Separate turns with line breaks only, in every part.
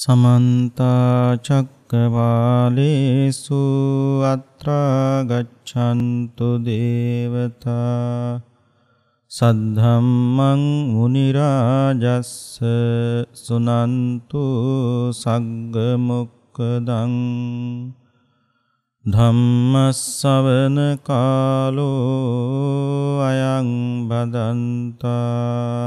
සමන්තාචක්කවාලේසු අත්‍රාගච්ඡන්තු දේවතා සද්ධම්මං මුනිරාජස්ස සුනන්තු සග්ගමුක්කදං ධම්මස්සවන කාලෝ අයං බදන්තා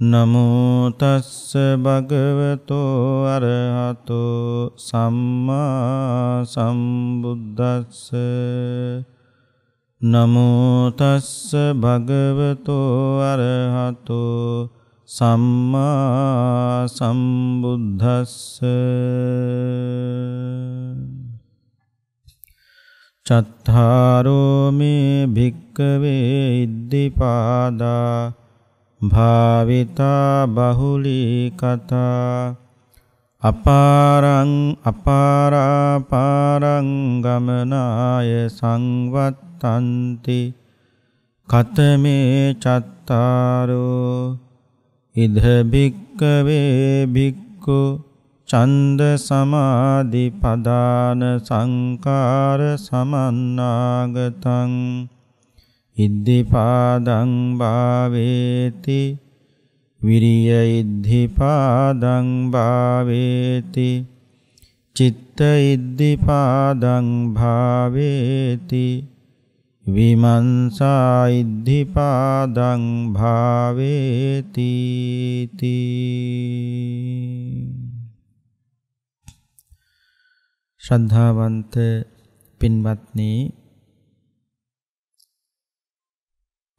නමෝ තස්ස භගවතෝ අරහතෝ සම්මා සම්බුද්දස්ස නමෝ තස්ස භගවතෝ අරහතෝ සම්මා සම්බුද්දස්ස චත්තාරෝ මේ භික්කවේ ඉද්ධිපාදා භාවිතා බහුලී කතා අපාරං අපාරාපාරං ගමනාය සංවත්තන්ති කතමේ චත්තාරෝ ඉද භික්කවේ භික්කු චන්ද සමාධි පදාන සංකාර සමන්නාගතං ඉද්ධිපාදං භාවේති විරිය ඉද්ධිපාදං භාවේති චිත්ත ඉද්ධිපාදං භාවේති විමංසා ඉද්ධිපාදං භාවේති ශ්‍රද්ධාවන්ත පින්වත්නි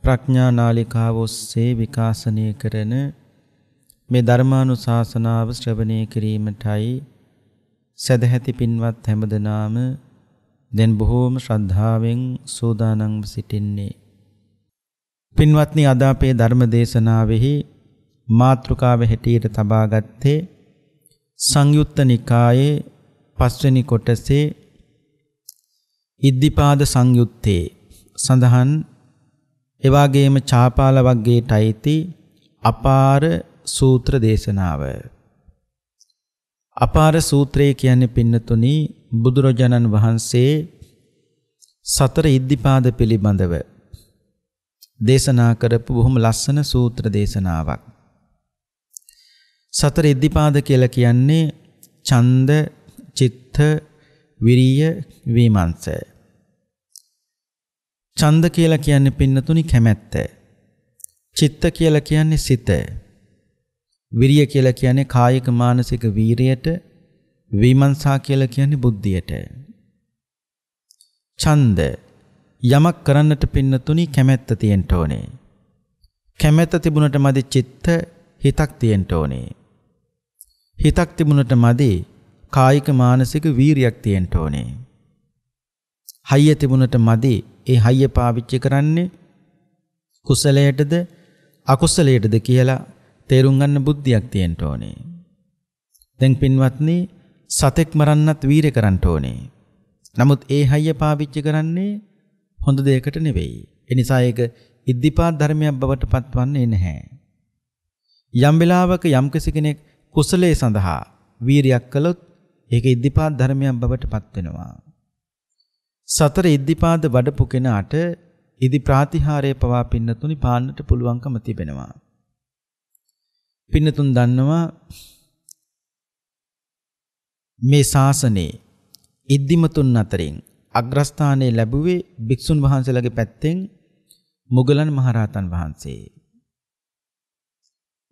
ප්‍රඥා නාලිකාව ඔස්සේ විකාශනය කරන මේ ධර්මානුශාසනාව ශ්‍රවණය කිරීමටයි සදැහැති පින්වත් හැමදෙනාම දැන් බොහෝම ශ්‍රද්ධාවෙන් සූදානම් සිටින්නේ පින්වත්නි අද අපේ ධර්ම දේශනාවෙහි මාතෘකාව හැටියට තබා ගත්තේ සංයුත්ත නිකායේ පස්වෙනි කොටසේ ඉද්ධිපාද සංයුත්තේ සඳහන් එවාගේම චාපාල වග්ගයට අයිති අපාර සූත්‍ර දේශනාව. අපාර සූත්‍රය කියන්නේ පින්නතුනි බුදුරජාණන් වහන්සේ සතර ඉද්ධිපාද පිළිබඳව දේශනා කරපු බොහොම ලස්සන සූත්‍ර දේශනාවක්. සතර ඉද්ධිපාද කියලා කියන්නේ ඡන්ද, චිත්ත, විරිය, විමර්ශය ඡන්ද කියලා කියන්නේ පින්නතුනි කැමැත්ත. චිත්ත කියලා කියන්නේ සිත. විරිය කියලා කියන්නේ කායික මානසික වීරියට. විමර්ශා කියලා කියන්නේ බුද්ධියට. ඡන්ද යමක් කරන්නට පින්නතුනි කැමැත්ත තියෙන්න ඕනේ. කැමැත්ත තිබුණට මදි චිත්ත හිතක් තියෙන්න ඕනේ. හිතක් තිබුණට මදි කායික මානසික වීරියක් තියෙන්න ඕනේ. හයිය තිබුණට මදි ඒ හයිය පාවිච්චි කරන්නේ කුසලයටද අකුසලයටද කියලා තේරුම් ගන්න බුද්ධියක් තියෙන්න ඕනේ. දැන් පින්වත්නි සතෙක් මරන්නත් වීර කරන්න ඕනේ. නමුත් ඒ හයිය පාවිච්චි කරන්නේ හොඳ දෙයකට නෙවෙයි. ඒ නිසා ඒක ඉද්ධිපාද ධර්මයක් බවට පත්වන්නේ නැහැ. යම් වෙලාවක යම් කෙනෙක් කුසලයේ සඳහා වීරයක් කළොත් ඒක ඉද්ධිපාද ධර්මයක් බවට පත් වෙනවා. සතර ඉද්ධිපාද වඩපු කෙනාට ඉදි ප්‍රාතිහාරය පවා පින්නතුනි පාන්නට පුළුවන්කම තිබෙනවා. පින්නතුන් දන්නවා මේ ශාසනයේ ඉද්ධිමතුන් අතරින් අග්‍රස්ථානයේ ලැබුවේ භික්ෂුන් වහන්සේලාගේ පැත්තෙන් මුගලන් මහරහතන් වහන්සේ.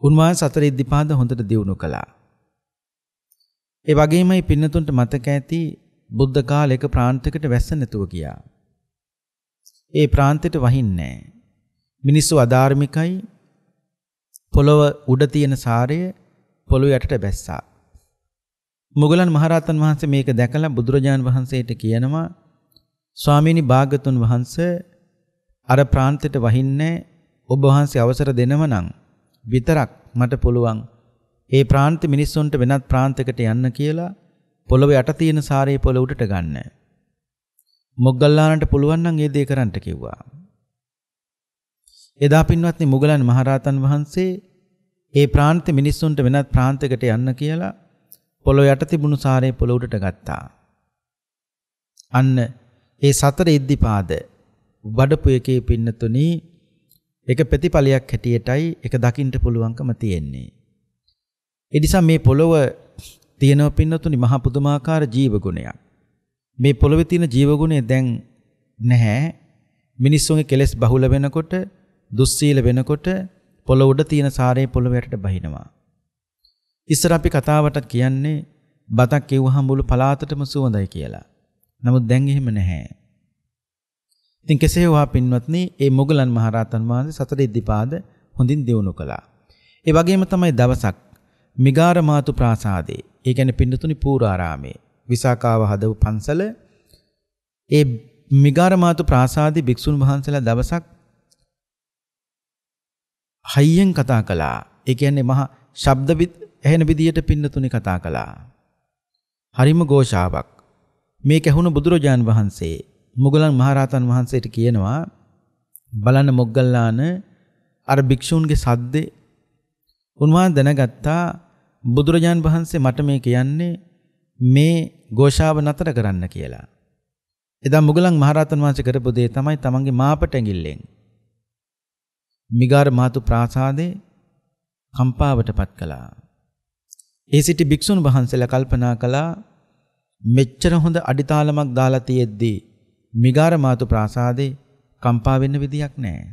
උන්වහන්සේ සතර ඉද්ධිපාද හොඳට දියුණු කළා. ඒ වගේමයි පින්නතුන්ට මතක ඇති බුද්ධ කාලයක ප්‍රාන්තයකට වැස්ස නැතුව ගියා. ඒ ප්‍රාන්තයට වහින්නේ මිනිස්සු අධාර්මිකයි. පොළව උඩ තියෙන සාරය පොළොව යටට බැස්සා. මුගලන් මහරහතන් වහන්සේ මේක දැකලා බුදුරජාන් වහන්සේට කියනවා ස්වාමීනි භාගතුන් වහන්සේ අර ප්‍රාන්තයට වහින්නේ ඔබ වහන්සේ අවසර දෙනව නම් විතරක් මට පුළුවන් ඒ ප්‍රාන්ත මිනිස්සුන්ට වෙනත් ප්‍රාන්තයකට යන්න කියලා පොළොව යට තියෙන සාරේ පොළ උඩට ගන්න. මොග්ගල්ලානට පුළුවන් නම් ඒ දේ කරන්නට කිව්වා. එදා පින්වත්නි මුගලන් මහරහතන් වහන්සේ ඒ ප්‍රාන්ත මිනිස්සුන්ට වෙනත් ප්‍රාන්තයකට යන්න කියලා පොළොව යට තිබුණු සාරේ පොළ උඩට ගත්තා. අන්න ඒ සතර ඉද්ධිපාද වඩපු එකේ පින්නතුණී ඒක ප්‍රතිඵලයක් හැටියටයි ඒක දකින්න පුළුවන්කම තියෙන්නේ. ඒ නිසා මේ පොළොව තියෙනව පින්නතුනි මහ පුදුමාකාර ජීව ගුණයක්. මේ පොළවේ තියෙන ජීව ගුණය දැන් නැහැ. මිනිස්සුන්ගේ කෙලෙස් බහුල වෙනකොට, දුස්සීල වෙනකොට පොළොව උඩ තියෙන සාරේ පොළොවටට බහිනවා. ඉස්සර අපි කතාවටත් කියන්නේ බතක් කිව්වහම මුළු පලාතටම සුවඳයි කියලා. නමුත් දැන් එහෙම නැහැ. ඉතින් කෙසේ වුවා පින්වත්නි, මේ මොගලන් මහරහතන් වහන්සේ සතර ඉද්ධිපාද හොඳින් දියුණු කළා. ඒ වගේම තමයි දවසක් මිගාරමාතු ප්‍රාසාදේ. ඒ කියන්නේ පින්නතුනි පූරාරාමේ. විසාකාව හදව පන්සල ඒ මිගාරමාතු ප්‍රාසාදේ භික්ෂුන් වහන්සේලා දවසක් හයියෙන් කතා කළා. ඒ කියන්නේ මහා ශබ්ද ඇහෙන විදියට පින්නතුනි කතා කළා. හරිම ഘോഷාවක්. මේක ඇහුණු බුදුරජාන් වහන්සේ මුගලන් මහරහතන් වහන්සේට කියනවා බලන්න මොග්ගල්ලාන අර භික්ෂූන්ගේ සද්දේ උන්වහන්සේ දැනගත්තා බුදුරජාන් වහන්සේ මට මේ කියන්නේ මේ ഘോഷාව නතර කරන්න කියලා. එදා මුගලන් මහරහතන් වහන්සේ කරපු දේ තමයි තමන්ගේ මාපට ඇඟිල්ලෙන් මිගාර මාතු ප්‍රාසාදේ කම්පාවටපත් කළා. ඒ සිටි භික්ෂුන් වහන්සේලා කල්පනා කළා මෙච්චර හොඳ අඩිතාලමක් දාලා තියෙද්දී මිගාර මාතු ප්‍රාසාදේ කම්පා වෙන්න විදියක් නැහැ.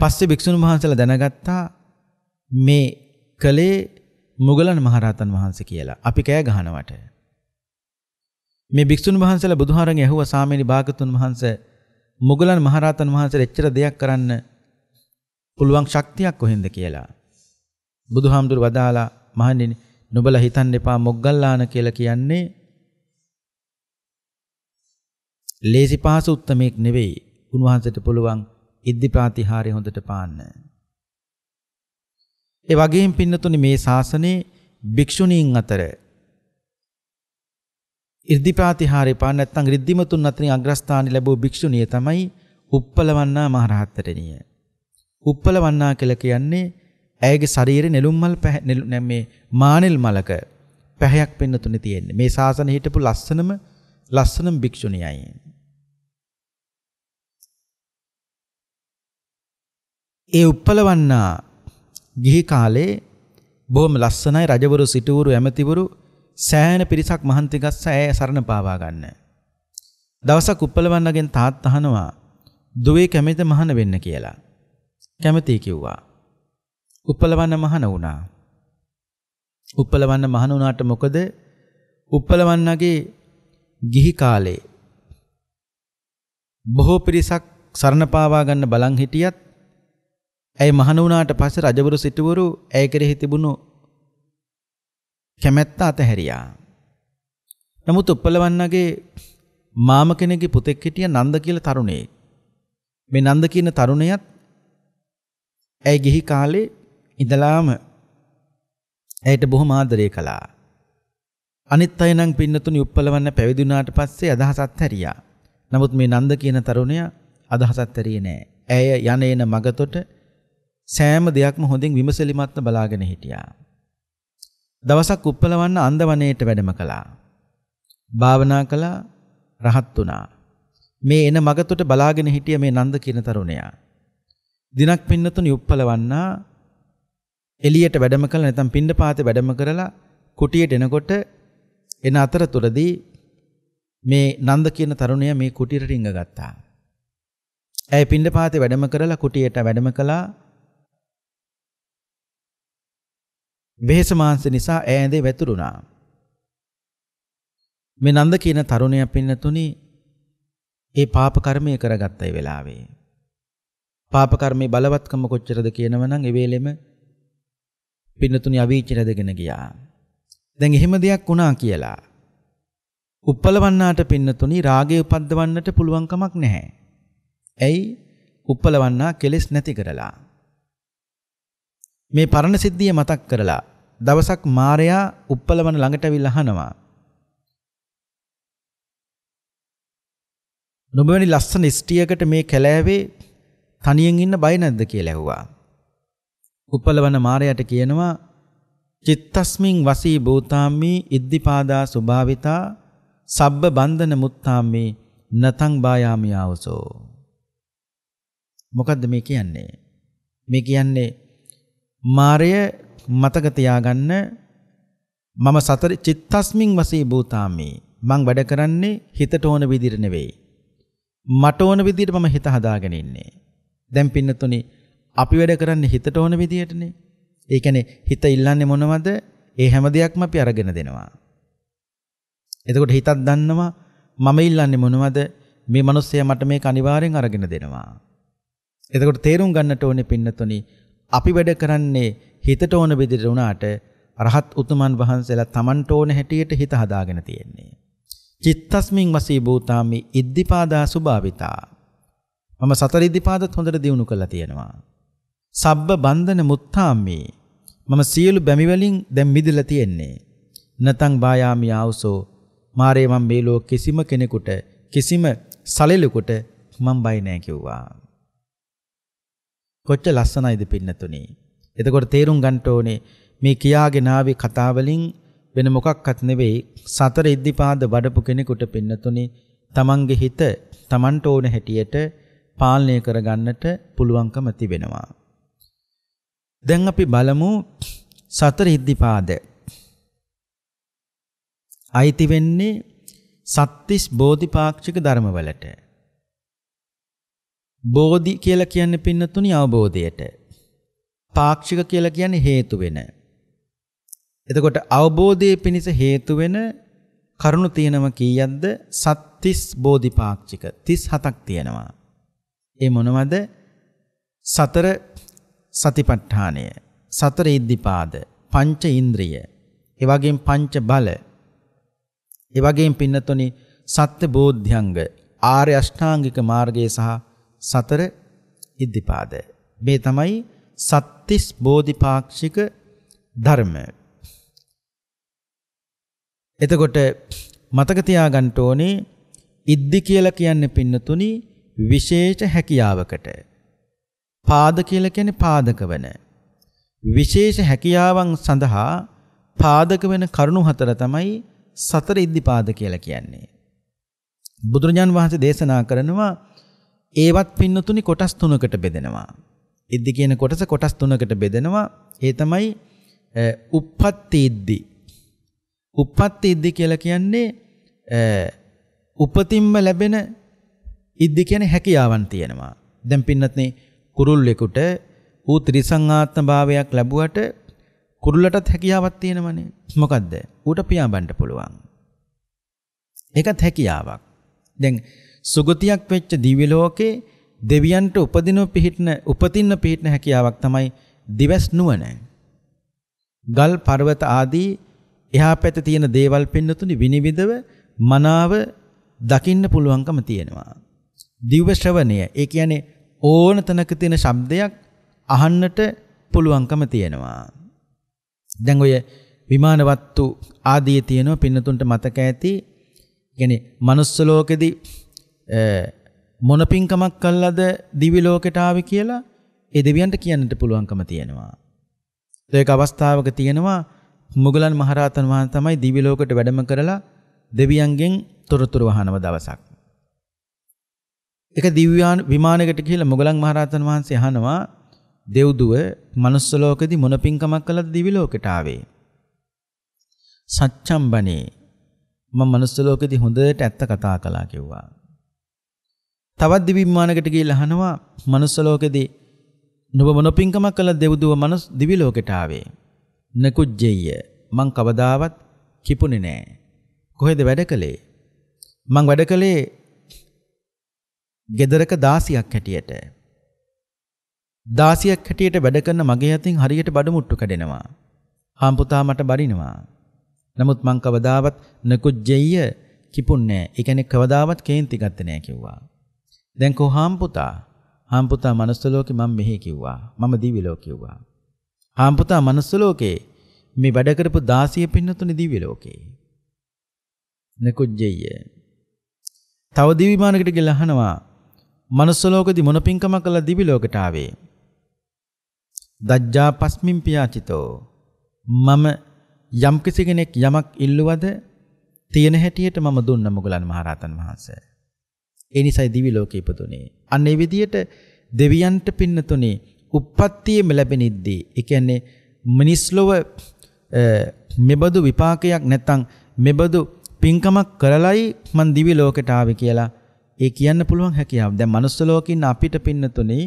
පස්සේ භික්ෂුන් වහන්සේලා දැනගත්තා මේ කලේ මුගලන් මහරහතන් වහන්සේ කියලා. අපි කෑ ගහනවට. මේ භික්ෂුන් වහන්සේලා බුදුහාරන් ඇහුවා සාමණේරි භාගතුන් වහන්සේ මුගලන් මහරහතන් වහන්සේට එච්චර දෙයක් කරන්න පුළුවන් ශක්තියක් කොහෙන්ද කියලා. බුදුහාමුදුර වදාලා මහණෙනි නුඹලා හිතන්න එපා මොග්ගල්ලාන කියලා කියන්නේ ලේසි පහසු උත්තමයක් නෙවෙයි. උන්වහන්සේට පුළුවන් ඉද්ධිපාතිහාරය හොඳට පාන්න. ඒ වගේම පින්නතුනි මේ ශාසනයේ භික්ෂුණීන් අතර irdipaatihare පාන නැත්නම් රිද්දිමතුන් අතරින් අග්‍රස්ථාන ලැබූ භික්ෂුණිය තමයි උප්පලවන්නා මහරහත්තරණිය. උප්පලවන්නා කියලා කියන්නේ ඇයගේ ශරීරේ නෙළුම් මල් පැහැ මේ මානෙල් මලක පැහැයක් පින්නතුනි තියෙන්නේ. මේ ශාසනයේ හිටපු ලස්සනම ලස්සනම භික්ෂුණියයි. ඒ උප්පලවන්නා ගිහි කාලේ බොහොම ලස්සනයි රජවරු සිටවරු ඇමතිවරු සෑහෙන පිරිසක් මහන්ති ගස්ස ඇය සරණ පාවා ගන්න. දවසක් උප්පලවන්නගෙන් තාත් අහනවා දුවේ කැමති මහන වෙන්න කියලා. කැමති කිව්වා. උප්පලවන්න මහන වුණා. උප්පලවන්න මහන වුණාට මොකද? උප්පලවන්නගේ ගිහි කාලේ බොහෝ පිරිසක් සරණ පාවා ගන්න බලන් හිටියත් ඇය මහණ වුණාට පස්සේ රජවරු සිටවරු ඇය කෙරෙහි තිබුණු කැමැත්ත අතහැරියා. නමුත් උප්පලවන්නගේ මාම කෙනෙක්ගේ පුතෙක් හිටිය නන්ද කියලා තරුණයෙක්. මේ නන්ද කියන තරුණයත් ඇය ගිහි කාලේ ඉඳලාම ඇයට බොහොම ආදරය කළා. අනිත් අය නම් පින්නතුනි උප්පලවන්න පැවිදි වුණාට පස්සේ අදහසත් හැරියා. නමුත් මේ නන්ද කියන තරුණයා අදහසත් හැරියේ නෑ. ඇය යන එන මගතොට සෑම දෙයක්ම හොඳින් විමසලිමත්ව බලාගෙන හිටියා. දවසක් උප්පලවන්න අන්දවණේට වැඩම කළා. භාවනා කළා රහත් වුණා. මේ එන මගතොට බලාගෙන හිටිය මේ නන්ද කියන තරුණයා. දිනක් පින්නතුනි උප්පලවන්න එළියට වැඩම කළා නැත්නම් පින්නපාතේ වැඩම කරලා කුටියට එනකොට එන අතරතුරදී මේ නන්ද කියන තරුණයා මේ කුටියට රිංග ගත්තා. ඇය පින්නපාතේ වැඩම කරලා කුටියට වැඩම කළා වෙහෙස මාංශ නිසා ඈඳේ වැතුරුණා. මේ නන්ද කියන තරුණයා පින්නතුනි ඒ පාප කර්මය කරගත්ත ඒ වෙලාවේ පාප කර්මේ බලවත්කම කොච්චරද කියනවනම් ඒ වෙලෙම පින්නතුනි අවීචි රැදගෙන ගියා. දැන් එහෙම දෙයක් වුණා කියලා උප්පලවන්නාට පින්නතුනි රාගය උපද්දවන්නට පුළුවන් කමක් නැහැ. ඇයි? උප්පලවන්නා කෙලෙස් නැති කරලා. මේ පරණ සිද්ධිය මතක් කරලා දවසක් මාරයා උප්පලවන ළඟට ඇවිල්ලා අහනවා. නොබෙවැනි ලස්සන ස්ටියකට මේ කැලෑවේ තනියෙන් ඉන්න බය නැද්ද කියලා ඇහුවා. උප්පලවන මාරයාට කියනවා චිත්තස්මින් වසී භූතාම්මි ඉද්ධිපාදා ස්වභාවිතා සබ්බ බන්ධන මුත්තාම්මි නතං බායාමි ආවසෝ. මොකද්ද මේ කියන්නේ? මේ කියන්නේ මාරය මතක තියාගන්න මම සතර චිත්තස්මින් වශයෙන් භූතාමේ මං වැඩ කරන්නේ හිතට ඕන විදිහට නෙවෙයි. මට ඕන විදිහට මම හිත හදාගෙන ඉන්නේ. දැන් පින්නතුනි අපි වැඩ කරන්නේ හිතට ඕන විදිහටනේ. ඒ කියන්නේ හිත ඉල්ලන්නේ මොනවද? ඒ හැම දෙයක්ම අපි අරගෙන දෙනවා. එතකොට හිතත් දන්නවා මම ඉල්ලන්නේ මොනවද? මේ මිනිස්සයා මට මේක අනිවාර්යෙන් අරගෙන දෙනවා. එතකොට තේරුම් ගන්නට ඕනේ පින්නතුනි අපි වැඩ කරන්නේ හිතට ඕන විදිහට වුණාට අරහත් උතුමන් වහන්සේලා Tamanට ඕන හැටියට හිත හදාගෙන තියෙන්නේ. චිත්තස්මින් වසී භූතාමි ඉද්ධිපාදා සුභාවිතා. මම සතර ඉද්ධිපාදත් හොඳට දිනු කරලා තියෙනවා. සබ්බ බන්ධන මුත්තාමි මම සියලු බැමි වලින් දැන් මිදලා තියෙන්නේ. නැතං බායාමි ආවසෝ මාරේ මම මේ ලෝක කිසිම කෙනෙකුට කිසිම සලෙලෙකුට මම බය නැහැ කිව්වා. කොච්ච ලස්සනයිද පින්නතුනේ. එතකොට තේරුම් ගන්න ඕනේ මේ කියාගෙන ආවේ කතා වලින් වෙන මොකක්වත් නෙවෙයි සතර ඉද්ධිපාද වඩපු කෙනෙකුට පින්නතුනේ තමන්ගේ හිත තමන්ට ඕන හැටියට පාලනය කරගන්නට පුළුවන්කම තිබෙනවා. දැන් අපි බලමු සතර ඉද්ධිපාද. අයිති වෙන්නේ සත්‍තිස් බෝධිපාක්ෂික ධර්මවලට. බෝධි කියලා කියන්නේ පින්නතුනි අවබෝධයට. පාක්ෂික කියලා කියන්නේ හේතු වෙන. එතකොට අවබෝධයේ පිණිස හේතු වෙන කරුණු තියෙනවා කීයක්ද? සත්තිස් බෝධිපාක්ෂික 37ක් තියෙනවා. ඒ මොනවද? සතර සතිපට්ඨානය, සතර ඉද්ධිපාද, පංච ඉන්ද්‍රිය, ඒ වගේම පංච බල, ඒ වගේම පින්නතුනි සත්‍ය බෝධ්‍යංග, ආර්ය අෂ්ටාංගික මාර්ගය සහ සතර ඉද්ධිපාද. මේ තමයි සත්තිස් බෝධිපාක්ෂික ධර්ම. එතකොට මතක තියාගන්න ඕනේ ඉද්දි කියලා කියන්නේ පින්නතුනි විශේෂ හැකියාවකට. පාද කියලා කියන්නේ පාදක වෙන. විශේෂ හැකියාවන් සඳහා පාදක වෙන කරුණු හතර තමයි සතර ඉද්ධිපාද කියලා කියන්නේ. බුදුරජාන් වහන්සේ දේශනා කරනවා ඒවත් පින්නතුනි කොටස් තුනකට බෙදෙනවා. ඉද්දි කියන කොටස කොටස් තුනකට බෙදෙනවා. ඒ තමයි uppatti iddi. uppatti iddi කියලා කියන්නේ උපතින්ම ලැබෙන ඉද්දි කියන්නේ හැකියාවන් තියෙනවා. දැන් පින්නත්නේ කුරුල්ලෙකුට ඌ ත්‍රිසංආත්ම භාවයක් ලැබුවට කුරුල්ලටත් හැකියාවක් තියෙනවනේ. මොකද්ද? ඌට පියාඹන්න පුළුවන්. ඒකත් හැකියාවක්. දැන් සුගතියක් වෙච්ච දිව්‍ය ලෝකේ දෙවියන්ට උපදින පිහිටන උපතින්න පිහිටන හැකියාවක් තමයි දිවස් නුවණ. ගල් පර්වත ආදී එහා පැත තියෙන දේවල් පින්නතුනි විනිවිදව මනාව දකින්න පුළුවන්කම තියෙනවා. දිව්‍ය ශ්‍රවණය ඒ කියන්නේ ඕන තැනක තියෙන ශබ්දයක් අහන්නට පුළුවන්කම තියෙනවා. දැන් ඔය විමානවත්තු ආදී තියෙනවා පින්නතුන්ට මතක ඇති. කියන්නේ manuss ලෝකෙදී මොන පින්කමක් කළාද දිවි ලෝකයට ආවේ කියලා ඒ දෙවියන්ට කියන්නට පුළුවන්කම තියෙනවා. ඒක අවස්ථාවක තියෙනවා මුගලන් මහරහතන් වහන්සේ තමයි දිවි ලෝකයට වැඩම කරලා දෙවියන්ගෙන් තොරතුරු වහනව දවසක්. ඒක දිව්‍යාන විමානයකට ගිහිල්ලා මුගලන් මහරහතන් වහන්සේ අහනවා දෙව්දුව manuss ලෝකෙදි මොන පින්කමක් කළාද දිවි ලෝකයට ආවේ? සච්චම්බනේ මම manuss ලෝකෙදි හොඳට ඇත්ත කතා කළා කිව්වා. තවත් දිවිමානකට ගිහිල්ලා අහනවා manuss ලෝකෙදී නුඹ මොන පින්කමක් කළා දෙව්දුව manuss දිවි ලෝකෙට ආවේ? නකුජ්ජෙය මං කවදාවත් කිපුණේ නෑ. කොහෙද වැඩ කළේ? මං වැඩ කළේ ගෙදරක දාසියක් හැටියට. දාසියක් හැටියට වැඩ කරන මගේ අතින් හරියට බඩමුට්ටු කැඩෙනවා. හම්පුතා මට බරිනවා. නමුත් මං කවදාවත් නකුජ්ජෙය කිපුන්නේ නෑ. ඒ කියන්නේ කවදාවත් කේන්ති ගත්තේ නෑ කිව්වා. දැන් කෝ හාම්පුතා හාම්පුතා මනුස්ස ලෝකේ මම මෙහි කිව්වා මම දිවි ලෝකේ කිව්වා හාම්පුතා මනුස්ස ලෝකේ මේ වැඩ කරපු 16 පින්නතුනේ දිවි ලෝකේ නකුජ්ජය තව දිවි මානකට ගිහලා අහනවා මනුස්ස ලෝකෙදි මොන පින්කම කළා දිවි ලෝකට ආවේ දජ්ජා පස්මින් පියාචිතෝ මම යම් කෙනෙක් යමක් ඉල්ලුවද තියෙන හැටියට මම දුන්න මොගලන් මහරහතන් වහන්සේ ඒ නිසයි දිවි ලෝකෙ ඉපදුනේ. අන්න ඒ විදියට දෙවියන්ට පින්නතුනේ උප්පත්තියෙම ලැබෙනිද්දී ඒ කියන්නේ මිනිස් ලොව මෙබඳු විපාකයක් නැත්තම් මෙබඳු පින්කමක් කරලයි මං දිවි ලෝකෙට ආවේ කියලා ඒ කියන්න පුළුවන් හැකියාව. දැන් මනුස්ස ලෝකින් අපිට පින්නතුනේ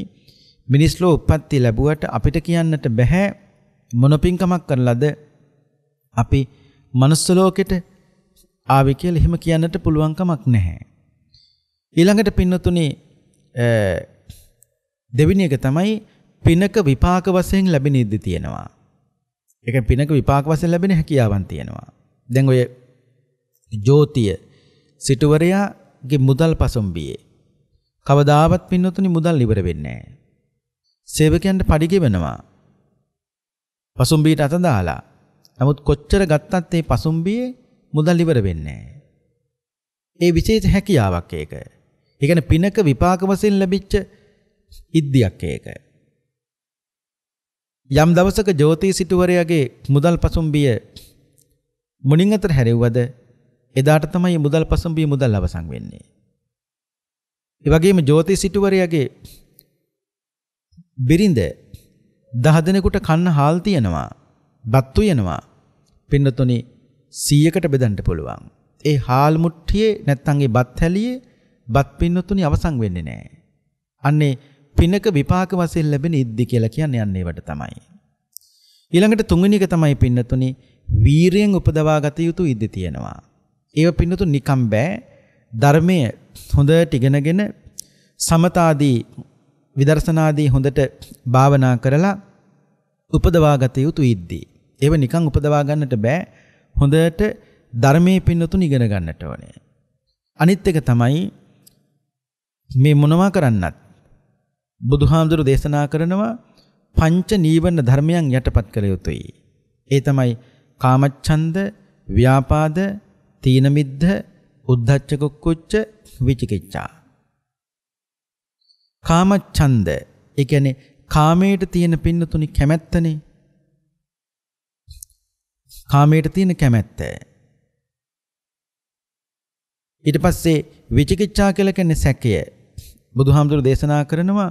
මිනිස් ලෝ උප්පත්ති ලැබුවට අපිට කියන්නට බෑ මොන පින්කමක් කරලාද අපි මනුස්ස ලෝකෙට ආවේ කියලා එහෙම කියන්නට පුළුවන් කමක් නැහැ. ඊළඟට පින්නතුනි දෙවෙනි එක තමයි පිනක විපාක වශයෙන් ලැබෙන ඉද්ද තියෙනවා. ඒක පිනක විපාක වශයෙන් ලැබෙන හැකියාවන් තියෙනවා. දැන් ඔය ජෝතිය සිටුවරයාගේ මුදල් පසුම්බියේ කවදාවත් පින්නතුනි මුදල් ඉවර වෙන්නේ නැහැ. සේවකයන්ට padi ගෙවනවා. පසුම්බියට අත දාලා. නමුත් කොච්චර ගත්තත් ඒ පසුම්බියේ මුදල් ඉවර වෙන්නේ නැහැ. ඒ විශේෂ හැකියාවක් ඒක. ඒ කියන්නේ පිනක විපාක වශයෙන් ලැබිච්ච ඉද්දියක් ඒක. යම් දවසක ජෝතිසිටුවරයාගේ මුදල් පසුම්බිය මුණින් අතර හැරෙව්වද එදාට තමයි මුදල් පසුම්බිය මුදල් අවසන් වෙන්නේ. ඒ වගේම ජෝතිසිටුවරයාගේ බිරිඳ දහ දිනෙකට කන්න හාල් තියනවා, බත් උයනවා. පින්නතුනි 100කට බෙදන්න පුළුවන්. ඒ හාල් මුට්ටියේ නැත්නම් ඒ බත් හැලියේ බත් පින්නතුනි අවසන් වෙන්නේ නැහැ. අන්නේ පිනක විපාක වශයෙන් ලැබෙන ඉද්දි කියලා කියන්නේ යන්නේවට තමයි. ඊළඟට තුන්වෙනි එක තමයි පින්නතුනි වීරියෙන් උපදවා ගත යුතු ඉද්දි තියෙනවා. ඒව පින්නතුන් නිකම් බෑ ධර්මයේ හොඳට ඉගෙනගෙන සමතාදී විදර්ශනාදී හොඳට භාවනා කරලා උපදවා ගත යුතු ඉද්දි. ඒව නිකන් උපදවා ගන්නට බෑ හොඳට ධර්මයේ පින්නතුන් ඉගෙන ගන්නට ඕනේ. අනිත් එක තමයි මේ මොනවා කරන්නත් බුදුහාමුදුරු දේශනා කරනවා පංච නීවරණ ධර්මයන් යටපත් කළ යුතුයි. ඒ තමයි කාමච්ඡන්ද, ව්‍යාපාද, තීනමිද්ධ, උද්ධච්ච කුක්කුච්ච, විචිකිච්ඡා. කාමච්ඡන්ද ඒ කියන්නේ කාමයට තියෙන පින්නතුනි කැමැත්තනේ. කාමයට තියෙන කැමැත්ත. ඊට පස්සේ විචිකිච්ඡා කියලා කියන්නේ සැකය. බුදුහාමුදුරු දේශනා කරනවා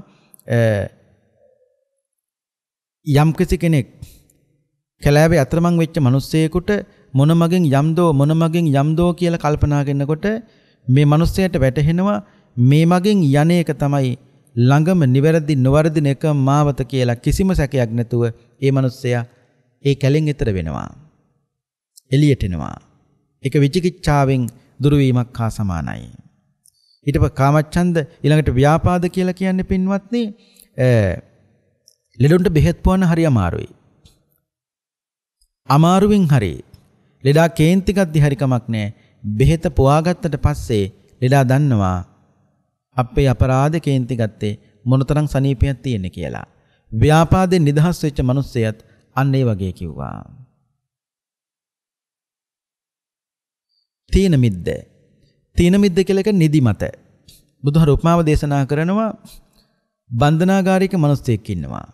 යම් කෙනෙක් කැලෑවේ අතරමං වෙච්ච මිනිස්සෙකුට මොන මගෙන් යම්දෝ මොන මගෙන් යම්දෝ කියලා කල්පනා කරනකොට මේ මිනිස්සයට වැටහෙනවා මේ මගෙන් යන එක තමයි ළඟම නිවැරදි නොවැරදින එක මාවත කියලා කිසිම සැකයක් නැතුව ඒ මනුස්සයා ඒ කැලෙන් එතර වෙනවා. එළියට එනවා. ඒක විචිකිච්ඡාවෙන් දුරවීමක් හා සමානයි. ඊට පස්සේ කාමච්ඡන්ද ඊළඟට ව්‍යාපාද කියලා කියන්නේ පින්වත්නි ලෙඩුන්ට බෙහෙත් පොවන්න හරි අමාරුයි. අමාරුවෙන් හරි ලෙඩා කේන්ති ගද්දි හරි කමක් නැහැ. බෙහෙත පොවාගත්තට පස්සේ ලෙඩා දන්නවා අපේ අපරාධ කේන්ති ගත්තේ මොනතරම් සනීපයක් තියෙන කියලා. ව්‍යාපාදයෙන් නිදහස් වෙච්ච මිනිස්සයත් අන්න ඒ වගේ කිව්වා. තීන මිද්දේ තීන මිද්ද කියලා එක නිදිමත. බුදුහාර උපමාව දේශනා කරනවා බන්ධනාගාරික මිනිස්සෙක් ඉන්නවා.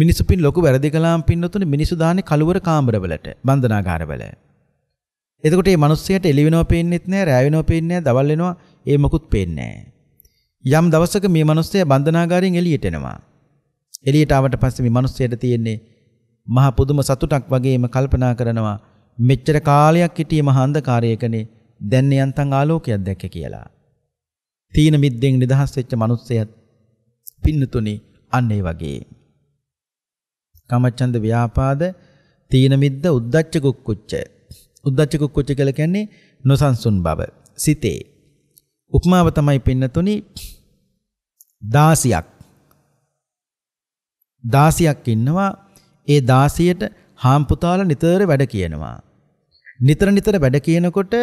මිනිසු පින් ලොකු වැරදි කලාම් පින්නතුනේ මිනිසු දාන්නේ කලවර කාමරවලට බන්ධනාගාරවල. එතකොට මේ මිනිස්සයාට එළිවෙනව පේන්නෙත් නෑ, රැවෙනව පේන්නේ නෑ, දවල් වෙනවා ඒ මොකුත් පේන්නේ නෑ. යම් දවසක මේ මිනිස්සයා බන්ධනාගාරයෙන් එළියට එනවා. එළියට ආවට පස්සේ මේ මිනිස්සයාට තියෙන්නේ මහා පුදුම සතුටක් වගේම කල්පනා කරනවා මෙච්චර කාලයක් හිටියේ මහා අන්ධකාරයකනේ දැන් යන්තම් ආලෝකයක් දැක්ක කියලා. තීන මිද්දෙන් නිදහස් වෙච්ච මිනිස්සයත් පින්නතුනි අන්න ඒ වගේ. කමච්ඡන්ද ව්‍යාපාද තීන මිද්ද උද්දච්ච කුක්කුච්ච. උද්දච්ච කුක්කුච්ච කියලා කියන්නේ නොසන්සුන් බව. සිතේ. උපමාව තමයි පින්නතුනි 16ක්. 16ක් ඉන්නවා. ඒ 16ට හාම්පුතාල නිතර වැඩ කියනවා. නිතර නිතර වැඩ කියනකොට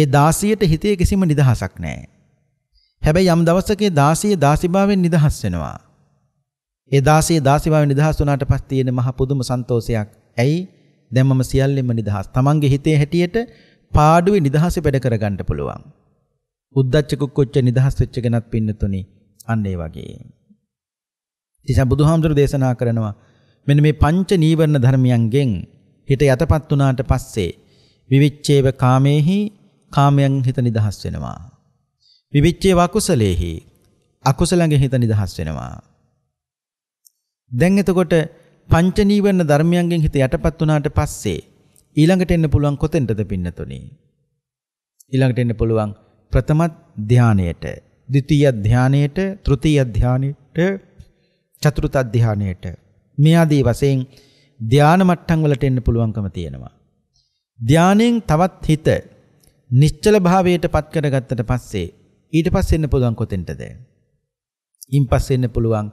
ඒ 16ට හිතේ කිසිම නිදහසක් නැහැ. හැබැයි යම් දවසක ඒ 16 දාසිභාවයෙන් නිදහස් වෙනවා. ඒ 16 දාසිභාවයෙන් නිදහස් වුණාට පස්සේ තියෙන මහ පුදුම සන්තෝෂයක්. ඇයි? දැන් මම සියල්ලෙම නිදහස්. Tamange හිතේ හැටියට පාඩුවේ නිදහස පෙඩ කරගන්න පුළුවන්. උද්දච්ච කුක්කුච්ච නිදහස් වෙච්ච කෙනත් පින්නතුනි අන්න ඒ වගේ. ඉතින් බුදුහාමුදුරු දේශනා කරනවා මෙන්න මේ පංච නීවරණ ධර්මයන්ගෙන් හිත යතපත් වුණාට පස්සේ විවිච්ඡේව කාමේහි කාමයන් හිත නිදහස් වෙනවා. විවිච්චේ වකුසලේහි අකුසලංගෙන් හිත නිදහස් වෙනවා. දැන් එතකොට පංච නීවරණ ධර්මයන්ගෙන් හිත යටපත් වුණාට පස්සේ ඊළඟට එන්න පුළුවන් කොතෙන්ටද පින්නතුනේ? ඊළඟට එන්න පුළුවන් ප්‍රථම ධානයට, ද්විතීය ධානයට, තෘතීය ධානයට, චතුර්ථ ධානයට. මේ ආදී වශයෙන් ධාන මට්ටම් වලට එන්න පුළුවන්කම තියෙනවා. ධානයෙන් තවත් හිත නිශ්චල භාවයට පත් කරගත්තට පස්සේ ඊට පස්සේ එන්න පුළුවන් කොතෙන්ටද? ඉන් පස්සේ එන්න පුළුවන්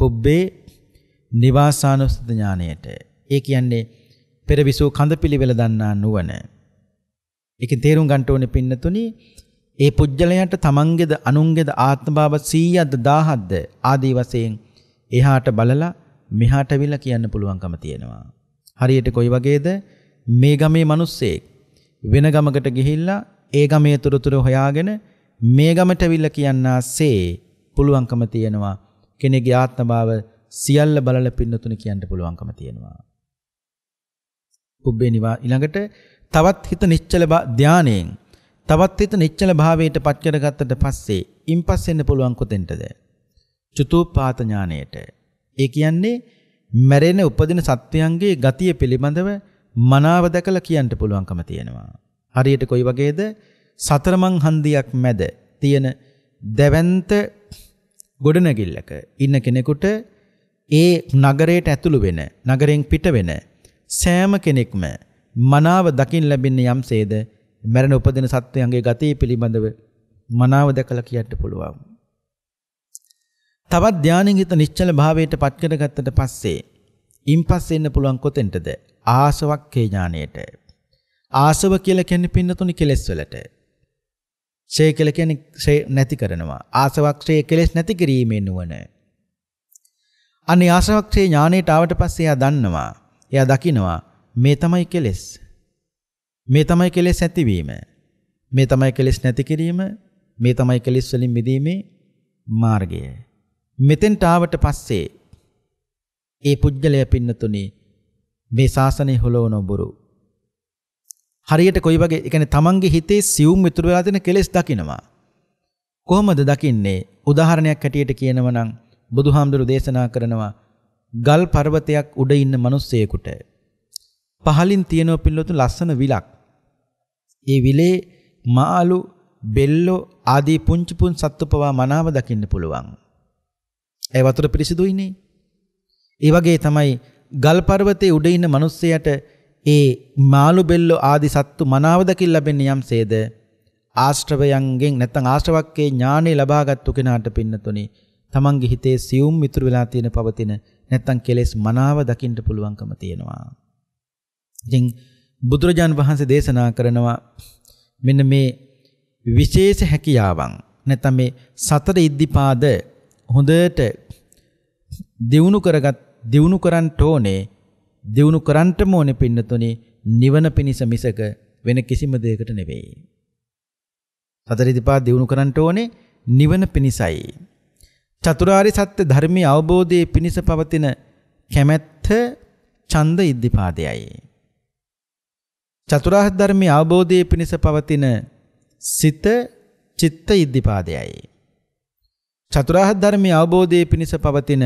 පුබ්බේ නිවාසානුස්සති ඥාණයට. ඒ කියන්නේ පෙරවිසූ කඳපිලිවෙල දන්නා නුවණ. ඒකේ තේරුම් ගන්න ඕනේ පින්නතුනි ඒ පුජ්‍යලයට තමන්ගේද අනුන්ගේද ආත්මභාව 100ක්ද 1000ක්ද ආදී වශයෙන් එහාට බලලා මෙහාට විල කියන්න පුළුවන්කම තියෙනවා. හරියට කොයි වගේද මේ ගමේ මිනිස්සෙක් වෙන ගමකට ගිහිල්ලා ඒ ගමේ තොරතුරු හොයාගෙන මේ ගමට ඇවිල්ලා කියන්නාසේ පුළුවන්කම තියෙනවා කෙනෙක්ගේ ආත්මභාව සියල්ල බලල පින්නතුණ කියන්න පුළුවන්කම තියෙනවා. උබ්බේනිවා ඊළඟට තවත් හිත නිශ්චල ධානයෙන් තවත් හිත නිශ්චල භාවයට පත් කරගත්තට පස්සේ ඉන්පස්සෙන්න පුළුවන් කොතෙන්ටද? චතුප්පාත ඥාණයට. ඒ කියන්නේ මැරෙන උපදින සත්වයන්ගේ ගතිය පිළිබඳව මනාව දැකලා කියන්න පුළුවන්කම තියෙනවා. හරියට කොයි වගේද සතරමන් හන්දියක් මැද තියෙන දැවැන්ත ගොඩනැගිල්ලක ඉන්න කෙනෙකුට ඒ නගරයට ඇතුළු වෙන නගරෙන් පිට වෙන සෑම කෙනෙක්ම මනාව දකින් ලැබෙන යම්සේද මැරෙන උපදින සත්වයන්ගේ ගතිය පිළිබඳව මනාව දැකලා කියන්න පුළුවන්. තවත් ධානයෙන් හිත නිශ්චල භාවයට පත් කරගත්තට පස්සේ ඉන් පස්සේ එන්න පුළුවන් කොතෙන්ටද ආසවක්ඛේ ඥාණයට. ආසව කියලා කියන්නේ පින්නතුනි කෙලෙස් වලට. ෂේ කියලා කියන්නේ ෂේ නැති කරනවා. ආසවක්ෂේ කෙලෙස් නැති කිරීමේ නුවණ. අනේ ආසවක්ෂේ ඥාණයට ආවට පස්සේ එයා දන්නවා. එයා දකිනවා මේ තමයි කෙලෙස්. මේ තමයි කෙලෙස් ඇතිවීම. මේ තමයි කෙලෙස් නැති කිරීම. මේ තමයි කෙලෙස් වලින් මිදීමේ මාර්ගය. මෙතෙන්ට ආවට පස්සේ ඒ පුජ්‍යලය පින්නතුනේ මේ ශාසනය හොලවන බොරු. හරියට කොයි වගේ يعني තමන්ගේ හිතේ සියුම් ඉතුරු වෙලා තියෙන කෙලෙස් දකිනවා. කොහොමද දකින්නේ? උදාහරණයක් හැටියට කියනවා නම් බුදුහාමුදුරු දේශනා කරනවා ගල් පර්වතයක් උඩ ඉන්න මිනිස්සෙකුට පහලින් තියෙන පිළිලොතු ලස්සන විලක්. ඒ විලේ මාළු, බෙල්ලෝ ආදී පුංචි පුන් සත්තුපවා මනාව දකින්න පුළුවන්. ඒ වතුර පිරිසිදුයිනේ. ඒ වගේ තමයි ගල් පර්වතයේ උඩ ඉන්න මිනිස්සයට ඒ මාළු බෙල්ලෝ ආදි සත්තු මනාව දකින් ලැබෙන්නේ යම්සේද ආශ්‍රවයන්ගෙන් නැත්නම් ආශ්‍රවක්කේ ඥානෙ ලබාගත්තු කෙනාට පින්නතුනි තමන්ගේ හිතේ සියුම් මිතුරු වෙලා තියෙන පවතින නැත්නම් කෙලෙස් මනාව දකින්න පුළුවන්කම තියෙනවා. ඉතින් බුදුරජාන් වහන්සේ දේශනා කරනවා මෙන්න මේ විශේෂ හැකියාවන් නැත්නම් මේ සතර ඉද්ධිපාද හොඳට දියුණු කරගත් දියුණු කරන්ට ඕනේ දියුණු කරන්ටම ඕනේ පින්නතුනේ නිවන පිණිස මිසක වෙන කිසිම දෙයකට නෙවෙයි. සතර ඉදිපා දියුණු කරන්ට ඕනේ නිවන පිණිසයි. චතුරාරි සත්‍ය ධර්මයේ අවබෝධයේ පිණිස පවතින කැමැත්ත ඡන්ද ඉදිපාදයයි. චතුරාර්ය ධර්මයේ අවබෝධයේ පිණිස පවතින සිත චිත්ත ඉදිපාදයයි. චතුරාර්ය ධර්මයේ අවබෝධයේ පිණිස පවතින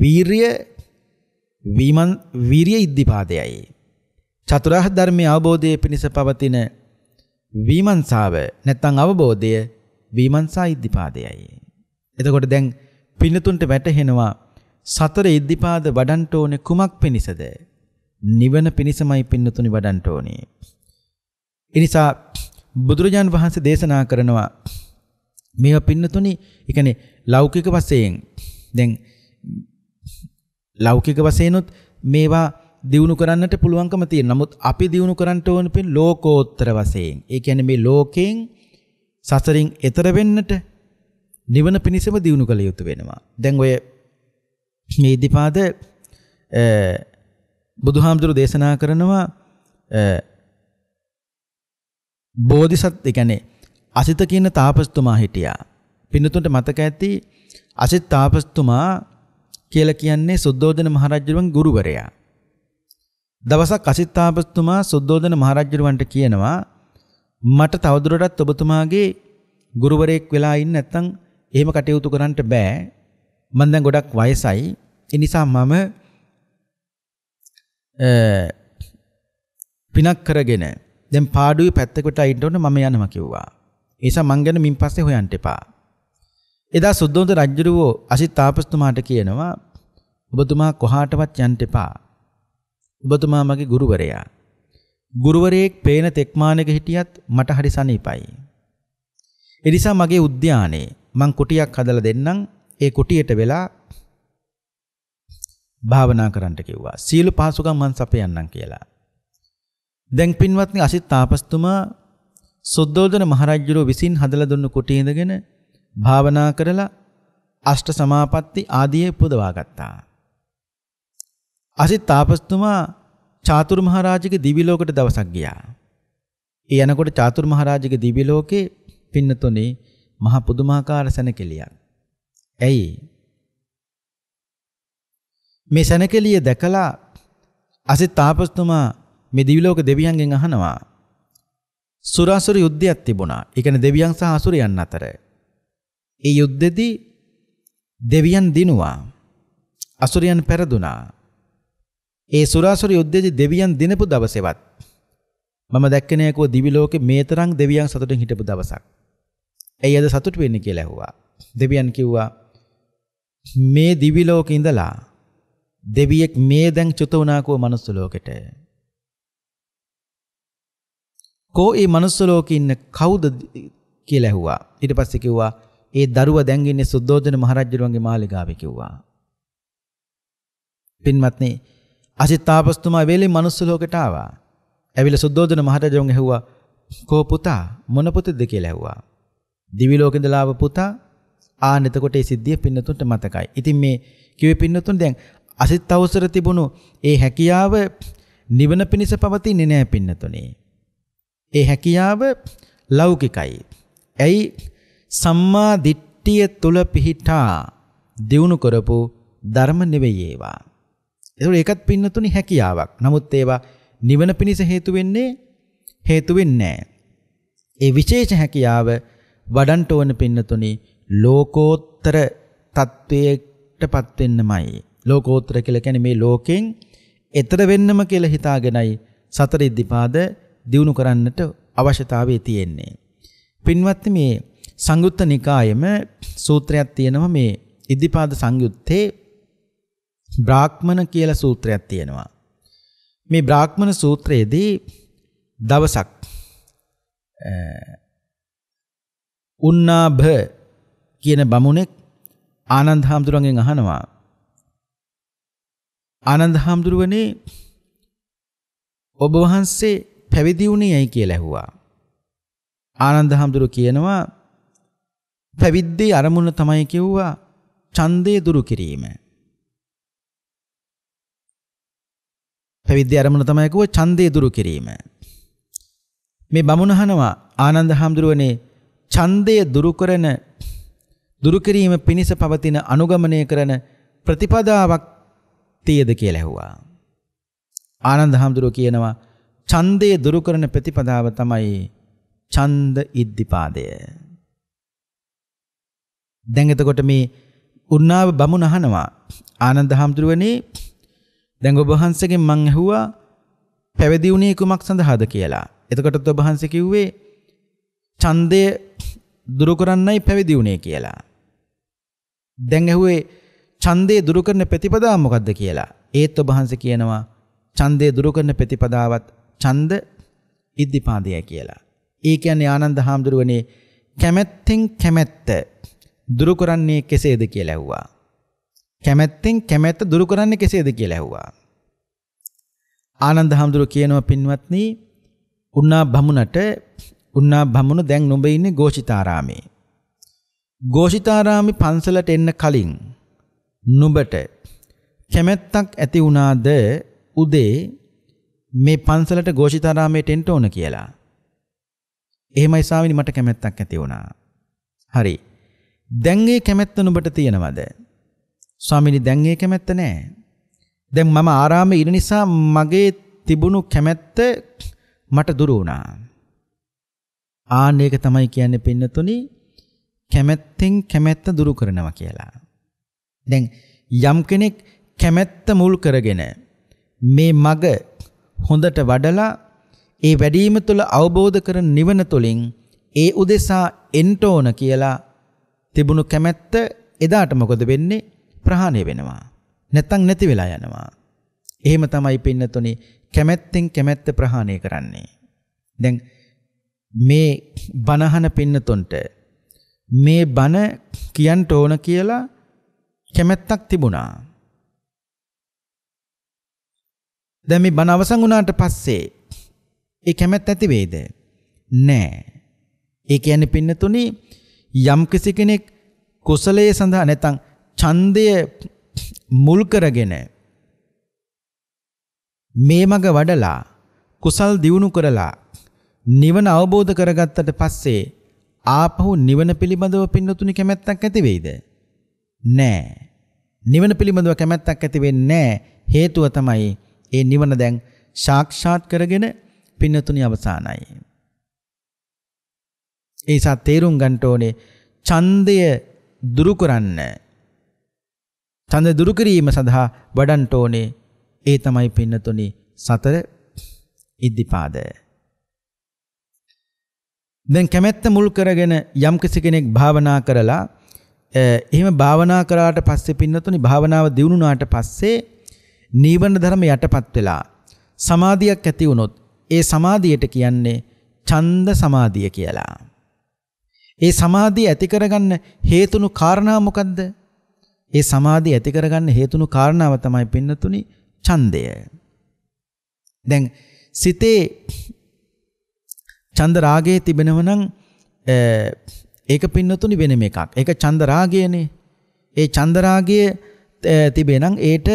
වීරිය විමන් වීරිය ඉද්ධිපාදයයි. චතුරාර්ය ධර්මයේ අවබෝධයේ පිණිස පවතින විමංසාව නැත්නම් අවබෝධය විමංසා ඉද්ධිපාදයයි. එතකොට දැන් පින්නතුන්ට වැටහෙනවා සතර ඉද්ධිපාද වඩන්ට ඕනේ කුමක් පිණිසද? නිවන පිණිසමයි පින්නතුනි වඩන්ට ඕනේ. එනිසා බුදුරජාන් වහන්සේ දේශනා කරනවා මේව පින්නතුනි, ඒ කියන්නේ ලෞකික වශයෙන් දැන් ලෞකික වශයෙන්ුත් මේවා දිනු කරන්නට පුළුවන්කම තියෙන. නමුත් අපි දිනු කරන්න ඕන පින් ලෝකෝත්තර වශයෙන්. ඒ කියන්නේ මේ ලෝකයෙන් සසරින් එතර වෙන්නට නිවන පිණිසම දිනු කළ යුතු වෙනවා. දැන් ඔය මේ දීපාද බුදුහාමුදුරු දේශනා කරනවා බෝධිසත් ඒ කියන්නේ අසිත කියන තාපස්තුමා හිටියා. පින්නතුන්ට මතක ඇති අසිත් තාපස්තුමා කියලා කියන්නේ සුද්ධෝදන මහරජුරුවන් ගුරුවරයා. දවසක් අසිත් තාපස්තුමා සුද්ධෝදන මහරජුරුවන්ට කියනවා මට තවදුරටත් ඔබතුමාගේ ගුරුවරයෙක් වෙලා ඉන්න නැත්නම් එහෙම කටයුතු කරන්න බෑ. මම දැන් ගොඩක් වයසයි. ඒ නිසා මම පිනක් කරගෙන දැන් පාඩුවේ පැත්තකට අයින්න ඕන මම යනවා කිව්වා. ඒ නිසා මං ගැන මින් පස්සේ හොයන්න එපා. එදා සුද්දෝන්ත රජුරුවෝ අසිත් තාපස්තුමාට කියනවා ඔබතුමා කොහාටවත් යන්න එපා. ඔබතුමා මගේ ගුරුවරයා. ගුරුවරයෙක් පේන තෙක්මානක හිටියත් මට හරි සනීපයි. එනිසා මගේ උද්‍යානයේ මං කුටියක් හදලා දෙන්නම්. ඒ කුටියට වෙලා භාවනා කරන්න කිව්වා. සීල පහසුකම් මං සපයන්නම් කියලා. දැන් පින්වත්නි අසිත් තාපස්තුමා සුද්ධෝදන මහරජුරෝ විසින් හදලා දුන්නු කුටිය ඉඳගෙන භාවනා කරලා අෂ්ට සමාපatti ආදී පුදවා ගත්තා. අසිත තාපස්තුමා චාතුරු මහරජගේ දිවි ලෝකයට දවසක් ගියා. ඒ යනකොට චාතුරු මහරජගේ දිවි ලෝකේ පින්නතුනේ මහ පුදුමාකාර සැනකෙළියක්. ඇයි? මේ සැනකෙළිය දැකලා අසිත තාපස්තුමා මේ දිවි ලෝක දෙවියන්ගෙන් අහනවා. සුරාසුර යුද්ධයක් තිබුණා. ඒ කියන්නේ දෙවියන් සහ අසුරයන් අතර. ඒ යුද්ධෙදී දෙවියන් දිනුවා. අසුරයන් පෙරදුනා. ඒ සුරාසුර යුද්ධයේදී දෙවියන් දිනපු දවසේවත් මම දැක්කේ නෑ කෝ දිවි ලෝකේ මේ තරම් දෙවියන් සතුටින් හිටපු දවසක්. ඇයි අද සතුට වෙන්නේ කියලා ඇහුවා. දෙවියන් කිව්වා මේ දිවි ලෝකේ ඉඳලා දෙවියෙක් මේ දැන් චුත වුණා කෝ මනුස්ස ලෝකෙට. කෝ ඒ මනුස්ස ලෝකේ ඉන්න කවුද කියලා ඇහුවා. ඊට පස්සේ කිව්වා ඒ දරුවා දැන් ඉන්නේ සුද්ධෝදන මහරජුරුවන්ගේ මාලිගාවේ කිව්වා. පින්වත්නි අසිත තාපස්තුමා වේලේ manuss ලෝකයට ආවා. ඇවිල්ලා සුද්ධෝදන මහරජුරුවන් ඇහුවා "කෝ පුතා මොන පුතෙක්ද" කියලා ඇහුවා. දිවි ලෝකෙදලා ආව පුතා ආන්න එතකොට ඒ සිද්ධිය පින්නතුන්ට මතකයි. ඉතින් මේ කිව්වේ පින්නතුන් දැන් අසිත අවසර තිබුණු ඒ හැකියාව නිවන පිණිස පවතින්නේ නැහැ පින්නතුනේ. ඒ හැකියාව ලෞකිකයි. ඇයි සම්මා දිට්ඨිය තුල පිහිටා දිනු කරපු ධර්ම නෙවෙයි ඒවා. ඒතකොට ඒකත් පින්නතුනි හැකියාවක්. නමුත් ඒවා නිවන පිණිස හේතු වෙන්නේ හේතු වෙන්නේ ඒ විශේෂ හැකියාව වඩන්ට ඕන පින්නතුනි ලෝකෝත්තර තත්වයකටපත් වෙන්නමයි. ලෝකෝත්තර කියලා කියන්නේ මේ ලෝකෙන් එතර වෙන්නම කියලා හිතාගෙනයි සතර ඉද්ධිපාද දිනු කරන්නට අවශ්‍යතාවය තියෙන්නේ. පින්වත්නි මේ සංයුත්ත නිකායෙම සූත්‍රයක් තියෙනවා මේ ඉද්ධිපාද සංයුත්තේ බ්‍රාහ්මණ කියලා සූත්‍රයක් තියෙනවා. මේ බ්‍රාහ්මණ සූත්‍රයේදී දවසක් උන්නාභ කියන බමුණෙක් ආනන්ද හාමුදුරුවන්ගෙන් අහනවා ආනන්ද හාමුදුරුවනේ ඔබ වහන්සේ පැවිදි වුණේ ඇයි කියලා ඇහුවා ආනන්ද හාමුදුරුව කියනවා පැවිද්දේ අරමුණ තමයි කිව්වා ඡන්දය දුරු කිරීම. පැවිද්දේ අරමුණ තමයි කිව්වා ඡන්දය දුරු කිරීම. මේ බමුණ අහනවා ආනන්ද හාමුදුරුවනේ ඡන්දය දුරු කරන දුරු කිරීම පිණිස පවතින අනුගමනය කරන ප්‍රතිපදාවක් තියද කියලා ඇහුවා. ආනන්ද හාමුදුරුව කියනවා ඡන්දය දුරු කරන ප්‍රතිපදාව තමයි ඡන්ද ඉද්ධිපාදය. දැන් එතකොට මේ උන්නාව බමුණ අහනවා ආනන්ද හාමුදුරුවනේ දැන් ඔබ වහන්සේගෙන් මං ඇහුවා පැවිදි වුණේ කුමක් සඳහාද කියලා. එතකොටත් ඔබ වහන්සේ කිව්වේ ඡන්දය දුරු කරන්නයි පැවිදි වුණේ කියලා. දැන් ඇහුවේ ඡන්දේ දුරු කරන ප්‍රතිපදාව මොකද්ද කියලා. ඒත් ඔබ වහන්සේ කියනවා ඡන්දේ දුරු කරන ප්‍රතිපදාවත් ඡන්ද ඉද්ධිපාදය කියලා. ඒ කියන්නේ ආනන්ද හාමුදුරුවනේ කැමැත්තෙන් කැමැත්ත දුරු කරන්නේ කෙසේද කියලා ඇහුවා. කැමැත්තෙන් කැමැත්ත දුරු කරන්නේ කෙසේද කියලා ඇහුවා. ආනන්ද හැඳුරු කියනවා පින්වත්නි උන්නා බමුණට උන්නා බමුණ දැන් නොබ ඉන්නේ ഘോഷිතාරාමේ. ഘോഷිතාරාමේ පන්සලට එන්න කලින් නුඹට කැමැත්තක් ඇති වුණාද උදේ මේ පන්සලට ഘോഷිතාරාමයට එන්න ඕන කියලා. එහෙමයි ස්වාමිනී මට කැමැත්තක් ඇති වුණා. හරි. දැන් ඒ කැමැත්ත නුඹට තියෙනවද? ස්වාමීනි දැන් ඒ කැමැත්ත නැහැ. දැන් මම ආරාමේ ඉන්න නිසා මගේ තිබුණු කැමැත්ත මට දුරු වුණා. ආන්න ඒක තමයි කියන්නේ පින්නතුනි කැමැත්තෙන් කැමැත්ත දුරු කරනවා කියලා. දැන් යම් කෙනෙක් කැමැත්ත මුල් කරගෙන මේ මග හොඳට වඩලා ඒ වැඩීම තුළ අවබෝධ කරන නිවන තුළින් ඒ උදෙසා එන්ට ඕන කියලා තිබුණු කැමැත්ත එදාට මොකද වෙන්නේ? ප්‍රහාණය වෙනවා. නැත්තම් නැති වෙලා යනවා. එහෙම තමයි පින්නතුනේ කැමැත්තෙන් කැමැත්ත ප්‍රහාණය කරන්නේ. දැන් මේ බනහන පින්නතුන්ට මේ බන කියන්න ඕන කියලා කැමැත්තක් තිබුණා. දැන් මේ බන අවසන් වුණාට පස්සේ ඒ කැමැත්ත ඇති වෙයිද? නෑ. ඒ කියන්නේ පින්නතුනේ යම් කෙනෙක් කුසලයේ සඳහා නැතනම් ඡන්දය මුල් කරගෙන මේ මඟ වඩලා කුසල් දියුණු කරලා නිවන අවබෝධ කරගත්තට පස්සේ ආපහු නිවන පිළිබඳව පින්නතුනි කැමැත්තක් ඇති වෙයිද? නෑ. නිවන පිළිබඳව කැමැත්තක් ඇති වෙන්නේ හේතුව තමයි ඒ නිවන දැන් සාක්ෂාත් කරගෙන පින්නතුනි අවසానයි. ඒ නිසා තේරුම් ගන්න ඕනේ ඡන්දය දුරු කරන්න. ඡන්ද දුරු කිරීම සඳහා වඩන්න ඕනේ ඒ තමයි පින්නතුනි සතර ඉද්ධිපාද. දැන් කැමැත්ත මුල් කරගෙන යම් කෙනෙක් භාවනා කරලා එහෙම භාවනා කරාට පස්සේ පින්නතුනි භාවනාව දියුණුනාට පස්සේ නීවරණ ධර්ම යටපත් වෙලා සමාධියක් ඇති වුණොත් ඒ සමාධියට කියන්නේ ඡන්ද සමාධිය කියලා. ඒ සමාධිය ඇති කරගන්න හේතුණු කාරණා මොකද්ද? ඒ සමාධිය ඇති කරගන්න හේතුණු කාරණාව තමයි පින්නතුනි ඡන්දය. දැන් සිතේ ඡන්ද රාගයේ තිබෙනව නම් ඒක පින්නතුනි වෙනම එකක්. ඒක ඡන්ද රාගයනේ. ඒ ඡන්ද රාගය තිබෙනම් ඒට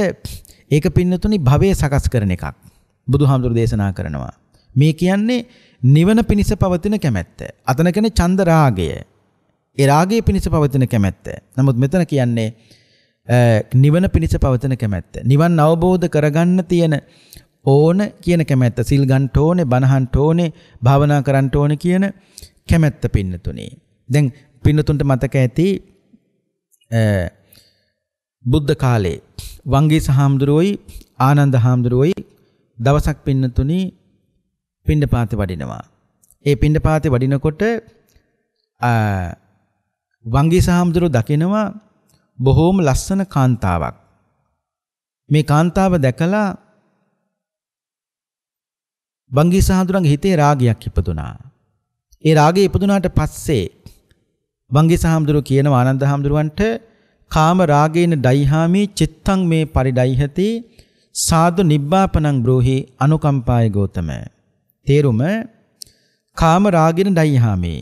ඒක පින්නතුනි භවයේ සකස් කරන එකක්. බුදුහාමුදුරු දේශනා කරනවා. මේ කියන්නේ නිවන පිණිස පවතින කැමැත්ත. අතන කියන්නේ ඡන්ද රාගය. ඒ රාගය පිණිස පවතින කැමැත්ත. නමුත් මෙතන කියන්නේ නිවන පිණිස පවතින කැමැත්ත. නිවන් අවබෝධ කරගන්න තියෙන ඕන කියන කැමැත්ත සිල් ගන්න ඕනේ බණහන් ඕනේ භාවනා කරන්න ඕනේ කියන කැමැත්ත පින්නතුනේ. දැන් පින්නතුන්ට මතක ඇති බුද්ධ කාලේ වංගී සහාමුදුරුවෝයි ආනන්ද හාමුදුරුවෝයි දවසක් පින්නතුනේ පිණ්ඩපාතේ වඩිනවා. ඒ පිණ්ඩපාතේ වඩිනකොට වංගී සාමුදුරු දකිනවා බොහෝම ලස්සන කාන්තාවක්. මේ කාන්තාව දැකලා වංගී සාමුදුරන්ගේ හිතේ රාගයක් ඉපදුනා. ඒ රාගය ඉපදුනාට පස්සේ වංගී සාමුදුරු කියනවා ආනන්ද හාමුදුරුවන්ට කාම රාගේන ඩයිහාමි චිත්තං මේ පරිඩයිහති සාදු නිබ්බාපනං බ්‍රෝහි අනුකම්පාය ගෝතම තේරුම කාම රාගින ඩයිහාමේ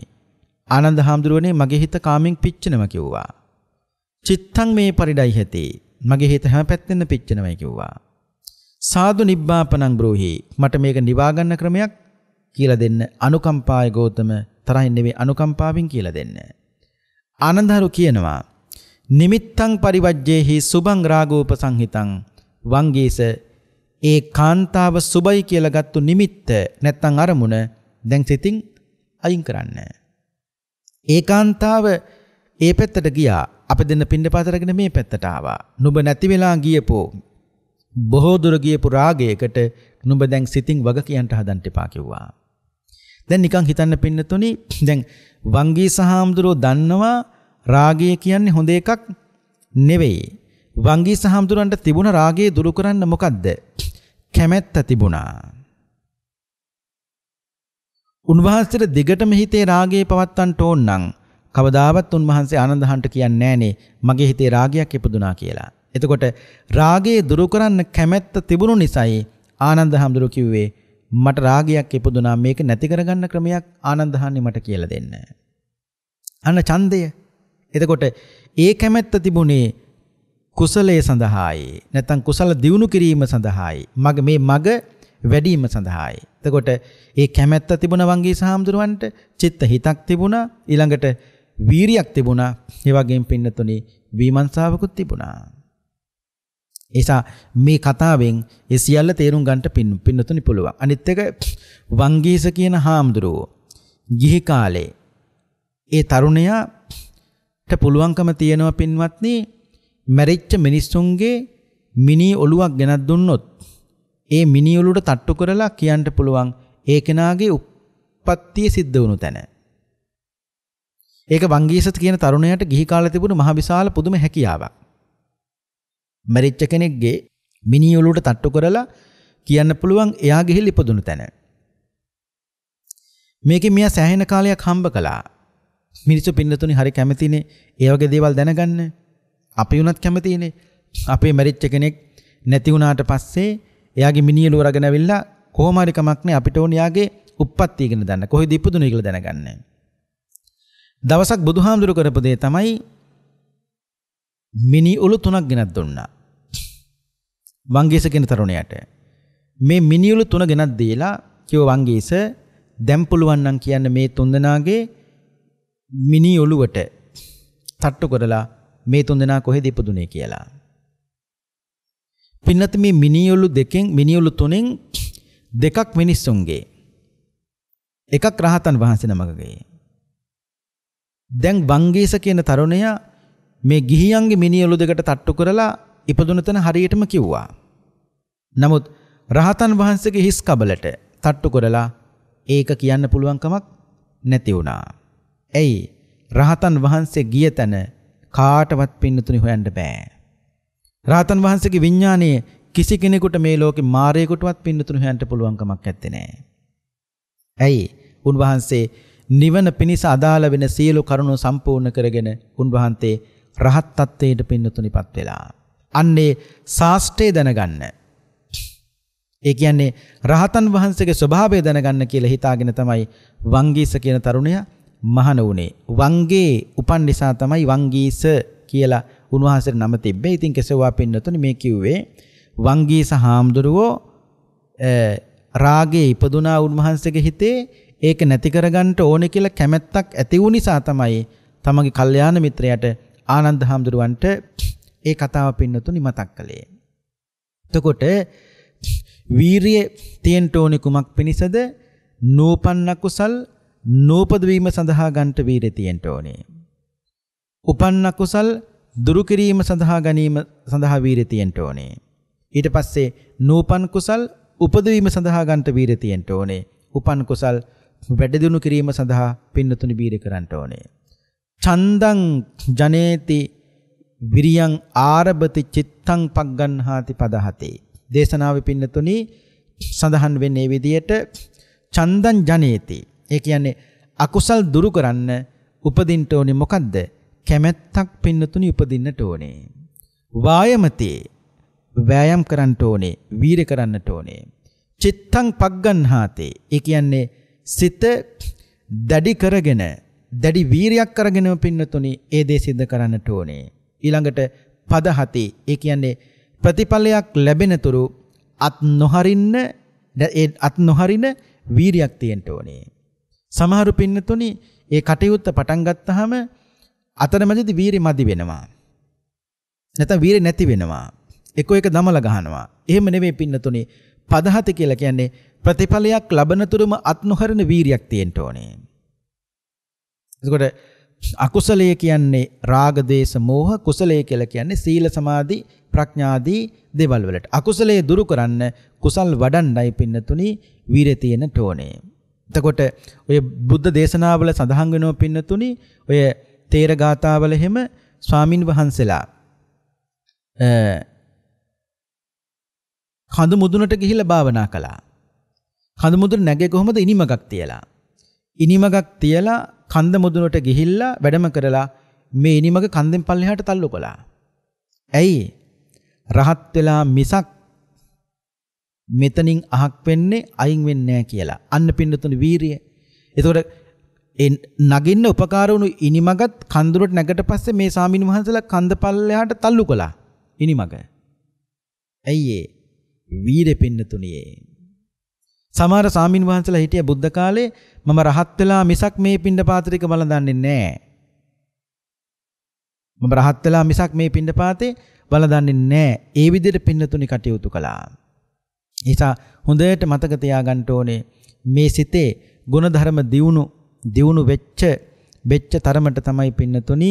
ආනන්ද හාමුදුරුවනේ මගේ හිත කාමෙන් පිච්චෙනවා කිව්වා. චිත්තං මේ පරිඩයි හැතේ මගේ හිත හැම පැත්තෙන්න පිච්චෙනවයි කිව්වා. සාදු නිබ්බාපනං බ්‍රෝහි මට මේක නිවා ගන්න ක්‍රමයක් කියලා දෙන්න අනුකම්පාය ගෝතම තරහින් නෙවෙයි අනුකම්පාවෙන් කියලා දෙන්න. ආනන්දහරු කියනවා නිමිත්තං පරිවජ්ජේහි සුභං රාගෝප සංහිතං වංගේස ඒ කාන්තාව සුබයි කියලා ගත්තු නිමිත්ත නැත්තම් අරමුණ දැන් සිතින් අයින් කරන්න. ඒ කාන්තාව ඒ පැත්තට ගියා. අප දෙන්න පින්නපාතරගෙන මේ පැත්තට ආවා. නුඹ නැති වෙලා ගියපෝ බොහෝ දුර ගියපු රාගයකට නුඹ දැන් සිතින් වග කියන්න හදන්න එපා කිව්වා. දැන් නිකන් හිතන්න පින්නතුනි දැන් වංගී සහාම්දුරෝ දන්නවා රාගය කියන්නේ හොඳ එකක් නෙවෙයි. වංගීස හාමුදුරන්ට තිබුණ රාගය දුරු කරන්න මොකද්ද? කැමැත්ත තිබුණා. උන්වහන්සේට දිගටම හිතේ රාගය පවත්වන්න ඕන නම් කවදාවත් උන්වහන්සේ ආනන්දහන්ට කියන්නේ නැහනේ මගේ හිතේ රාගයක් ඉපදුනා කියලා. එතකොට රාගයේ දුරු කරන්න කැමැත්ත තිබුණු නිසායි ආනන්ද හැඳුරු කිව්වේ මට රාගයක් ඉපදුනා මේක නැති කරගන්න ක්‍රමයක් ආනන්ද හන්නේ මට කියලා දෙන්න. අන්න ඡන්දය. එතකොට ඒ කැමැත්ත තිබුණේ කුසලයේ සඳහායි නැත්නම් කුසල දියුණු කිරීම සඳහායි මග මේ මග වැඩිම සඳහායි එතකොට ඒ කැමැත්ත තිබුණා වංගී සාමුදුරවන්ට චිත්ත හිතක් තිබුණා ඊළඟට වීරියක් තිබුණා ඒ වගේම පින්නතුනේ විමර්ශාවකුත් තිබුණා එසා මේ කතාවෙන් ඒ සියල්ල තේරුම් ගන්නට පින් පින්නතුනි පුළුවන් අනිත් එක වංගීස කියන හාමුදුරුව ගිහි කාලේ ඒ තරුණයාට පුළුවන්කම තියෙනවා පින්වත්නි මැරිච්ච මිනිස්සුන්ගේ මිනි ඔලුවක් ගෙනත් දුන්නොත් ඒ මිනි ඔලුවට තට්ටු කරලා කියන්න පුළුවන් ඒ කෙනාගේ උප්පත්තිය සිද්ධ වුණු තැන. ඒක වංගීසත් කියන තරුණයට ගිහි කාලේ තිබුණු මහ විශාල පුදුම හැකියාවක්. මරිච්ච කෙනෙක්ගේ මිනි ඔලුවට තට්ටු කරලා කියන්න පුළුවන් එයා ගිහිල් ඉපදුණු තැන. මේකේ මෙයා සෑහෙන කාලයක් හම්බ කළා. මිනිස්සු පින්නතුනි හරි කැමතිනේ ඒ වගේ දේවල් දැනගන්න. අපි උනත් කැමතිනේ. අපේ මැරිච්ච කෙනෙක් නැති වුණාට පස්සේ එයාගේ මිනියලුව අරගෙන ඇවිල්ලා කොහොම හරි කමක් නැහැ අපිට ඕන යාගේ උප්පත්තිය ගැන දන්න. කොහෙද ඉපදුනේ කියලා දැනගන්න. දවසක් බුදුහාමුදුරු කරපු දේ තමයි මිනි උළු තුනක් ගෙනත් දුන්නා. වංගීස කියන තරුණයාට. මේ මිනි උළු තුන ගෙනත් දීලා කිව්ව වංගීස දැන් පුළුවන් නම් කියන්න මේ තුන්දෙනාගේ මිනි ඔළුවට තට්ටු කරලා මේ තුන්දෙනා කොහෙද ඉපදුනේ කියලා. පින්නත් මේ මිනියොළු දෙකෙන් මිනියොළු තුනෙන් දෙකක් මිනිස්සුන්ගේ එකක් රහතන් වහන්සේ නමකගේ. දැන් වංගේස කියන තරුණයා මේ ගිහියන්ගේ මිනියොළු දෙකට තට්ටු කරලා ඉපදුන තැන හරියටම කිව්වා. නමුත් රහතන් වහන්සේගේ හිස් කබලට තට්ටු කරලා ඒක කියන්න පුළුවන් කමක් නැති වුණා. ඇයි? රහතන් වහන්සේ ගිය තැන කාටවත් පින්නතුනි හොයන්න බෑ. රාතන් වහන්සේගේ විඥානයේ කිසි කෙනෙකුට මේ ලෝකේ මායයකටවත් පින්නතුනි හොයන්න පුළුවන් කමක් නැත්තේ. ඇයි? උන්වහන්සේ නිවන පිණිස අදාළ වෙන සියලු කරුණු සම්පූර්ණ කරගෙන උන්වහන්සේ රහත් තත්ත්වයට පින්නතුනිපත් වෙලා. අන්නේ සාස්ත්‍රය දැනගන්න. ඒ කියන්නේ රහතන් වහන්සේගේ ස්වභාවය දැනගන්න කියලා හිතාගෙන තමයි වංගීස කියන තරුණයා මහන වුණේ. වංගේ උපන් නිසා තමයි වංගීස කියලා උන්වහන්සේට නම තිබ්බේ. ඉතින් කෙසෙව්වා පින්නතුනි මේ කිව්වේ වංගීස හාමුදුරුවෝ රාගේ ඉපදුනා උන්වහන්සේගේ හිතේ ඒක නැති කරගන්න ඕනේ කියලා කැමැත්තක් ඇති වූ නිසා තමයි තමගේ කල්යාණ මිත්‍රයාට ආනන්ද හාමුදුරුවන්ට ඒ කතාව පින්නතුනි මතක් කළේ. එතකොට වීරිය තියෙන්න ඕනේ කුමක් පිණිසද? නූපන්න කුසල් නූපදවීම සඳහා ගන්ට වීරය තියෙන්න ඕනේ. උපන්න කුසල් දුරු කිරීම සඳහා ගැනීම සඳහා වීරය තියෙන්න ඕනේ. ඊට පස්සේ නූපන් කුසල් උපදවීම සඳහා ගන්ට වීරය තියෙන්න ඕනේ. උපන් කුසල් වැඩදිනු කිරීම සඳහා පින්නතුනි වීරය කරන්න ඕනේ. චන්දං ජනේති විරියං ආරබති චිත්තං පග්ගන්හාති පදහතේ දේශනාවේ පින්නතුනි සඳහන් වෙන්නේ විදියට චන්දං ජනේති ඒ කියන්නේ අකුසල් දුරු කරන්න උපදින්න ඕනේ මොකද්ද? කැමැත්තක් පින්නතුණි උපදින්නට ඕනේ. වායමතේ වෑයම් කරන්නට ඕනේ, වීර කරන්නට ඕනේ. චිත්තං පග්ගන්හාතේ. ඒ කියන්නේ සිත දැඩි කරගෙන, දැඩි වීරයක් කරගෙනම පින්නතුණි ඒ දේ සිද්ධ කරන්නට ඕනේ. ඊළඟට පදහතේ. ඒ කියන්නේ ප්‍රතිඵලයක් ලැබෙනතුරු අත් නොහරින්න ඒ අත් නොහරින වීරයක් තියෙන්න ඕනේ. සමහරු පින්නතුනි ඒ කටයුත්ත පටන් ගත්තාම අතරමැදදී වීරිය මදි වෙනවා. නැත්නම් වීරිය නැති වෙනවා. එක එක දමල ගහනවා. එහෙම නෙමෙයි පින්නතුනි. පදහත කියලා කියන්නේ ප්‍රතිඵලයක් ලබනතුරුම අත් නොහරින වීරියක් තියෙන්න ඕනේ. එතකොට අකුසලය කියන්නේ රාග දේශ මෝහ කුසලය කියලා කියන්නේ සීල සමාධි ප්‍රඥාදී දේවල් වලට. අකුසලයේ දුරු කරන්න කුසල් වඩන්නයි පින්නතුනි වීරිය තියෙන්න ඕනේ. එතකොට ඔය බුද්ධ දේශනාවල සඳහන් වෙනව පින්නතුනි ඔය තේර ගාතාවල හැම ස්වාමින් වහන්සේලා කඳු මුදුනට ගිහිල්ලා භාවනා කළා. කඳු මුදුන නැගේ කොහොමද ඉනිමගක් තියලා. ඉනිමගක් තියලා කඳ මුදුනට ගිහිල්ලා වැඩම කරලා මේ ඉනිමග කන්දෙන් පල්ලෙහාට තල්ලු කළා. ඇයි? රහත් වෙලා මිසක් මෙතනින් අහක් වෙන්නේ අයින් වෙන්නේ කියලා. අන්න පින්නතුනි වීරිය. එතකොට ඒ නගින්න උපකාර වුණු ඉනිමගත් කඳුරට නැගට පස්සේ මේ සාමින වහන්සලා කඳ පල්ලෙහාට තල්ලු කළා. ඉනිමග. ඇයි ඒ? වීරෙ පින්නතුණියේ. සමහර සාමින වහන්සලා හිටිය බුද්ධ කාලේ මම රහත් වෙලා මිසක් මේ පින්ඳ පාත්‍රික බලඳන්නේ නැහැ. මම රහත් වෙලා මිසක් මේ පින්ඳ පාතේ බලඳන්නේ නැහැ. ඒ විදිහට පින්නතුණි කටයුතු කළා. නිසා හොඳට මතක තියාගන්න ඕනේ මේ සිතේ ಗುಣධර්ම දියුණු දියුණු වෙච්ච වෙච්ච තරමට තමයි පින්නතුණි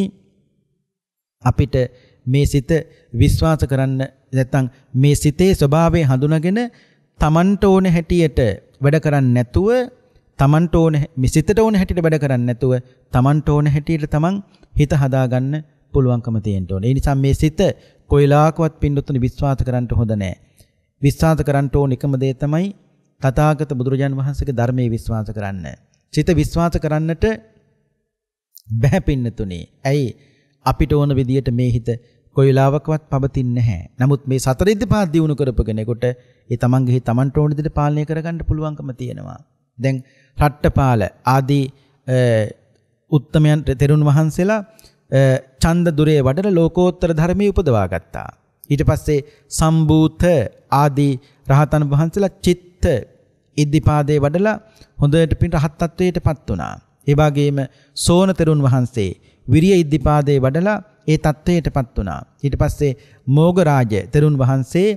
අපිට මේ සිත විශ්වාස කරන්න නැත්නම් මේ සිතේ ස්වභාවය හඳුනාගෙන තමන්ට ඕන හැටියට වැඩ කරන්නේ නැතුව තමන්ට ඕන සිතට ඕන හැටියට වැඩ කරන්නේ නැතුව තමන්ට ඕන හැටියට තමන් හිත හදාගන්න පුළුවන්කම තියෙන්න ඕනේ. ඒ නිසා මේ සිත කොයිලාකවත් පින්නතුණි විශ්වාස කරන්න හොඳ නැහැ. විශ්වාස කරන්න ඕන එකම දේ තමයි තථාගත බුදුරජාන් වහන්සේගේ ධර්මයේ විශ්වාස කරන්න. චිත විශ්වාස කරන්නට බෑ පින්නතුනේ. ඇයි අපිට ඕන විදියට මේ හිත කොයි වෙලාවකවත් පවතින්නේ නැහැ. නමුත් මේ සතර ඉද්ධපාද දිනු කරපු කෙනෙකුට ඒ තමන්ගේ හිත තමන්ට ඕන විදියට පාලනය කරගන්න පුළුවන්කම තියෙනවා. දැන් රට්ටපාල ආදී උත්තමයන් තෙරුන් වහන්සේලා ඡන්ද දුරේ වඩලා ලෝකෝත්තර ධර්මයේ උපදවා ගත්තා. ඊට පස්සේ සම්බූත ආදී රහතන් වහන්සේලා චිත්ත ඉද්ධිපාදයේ වඩලා හොඳට පින් රහත් තත්වයටපත් වුණා. ඒ වගේම සෝන තෙරුන් වහන්සේ විරිය ඉද්ධිපාදයේ වඩලා ඒ තත්වයටපත් වුණා. ඊට පස්සේ මෝගරාජ තෙරුන් වහන්සේ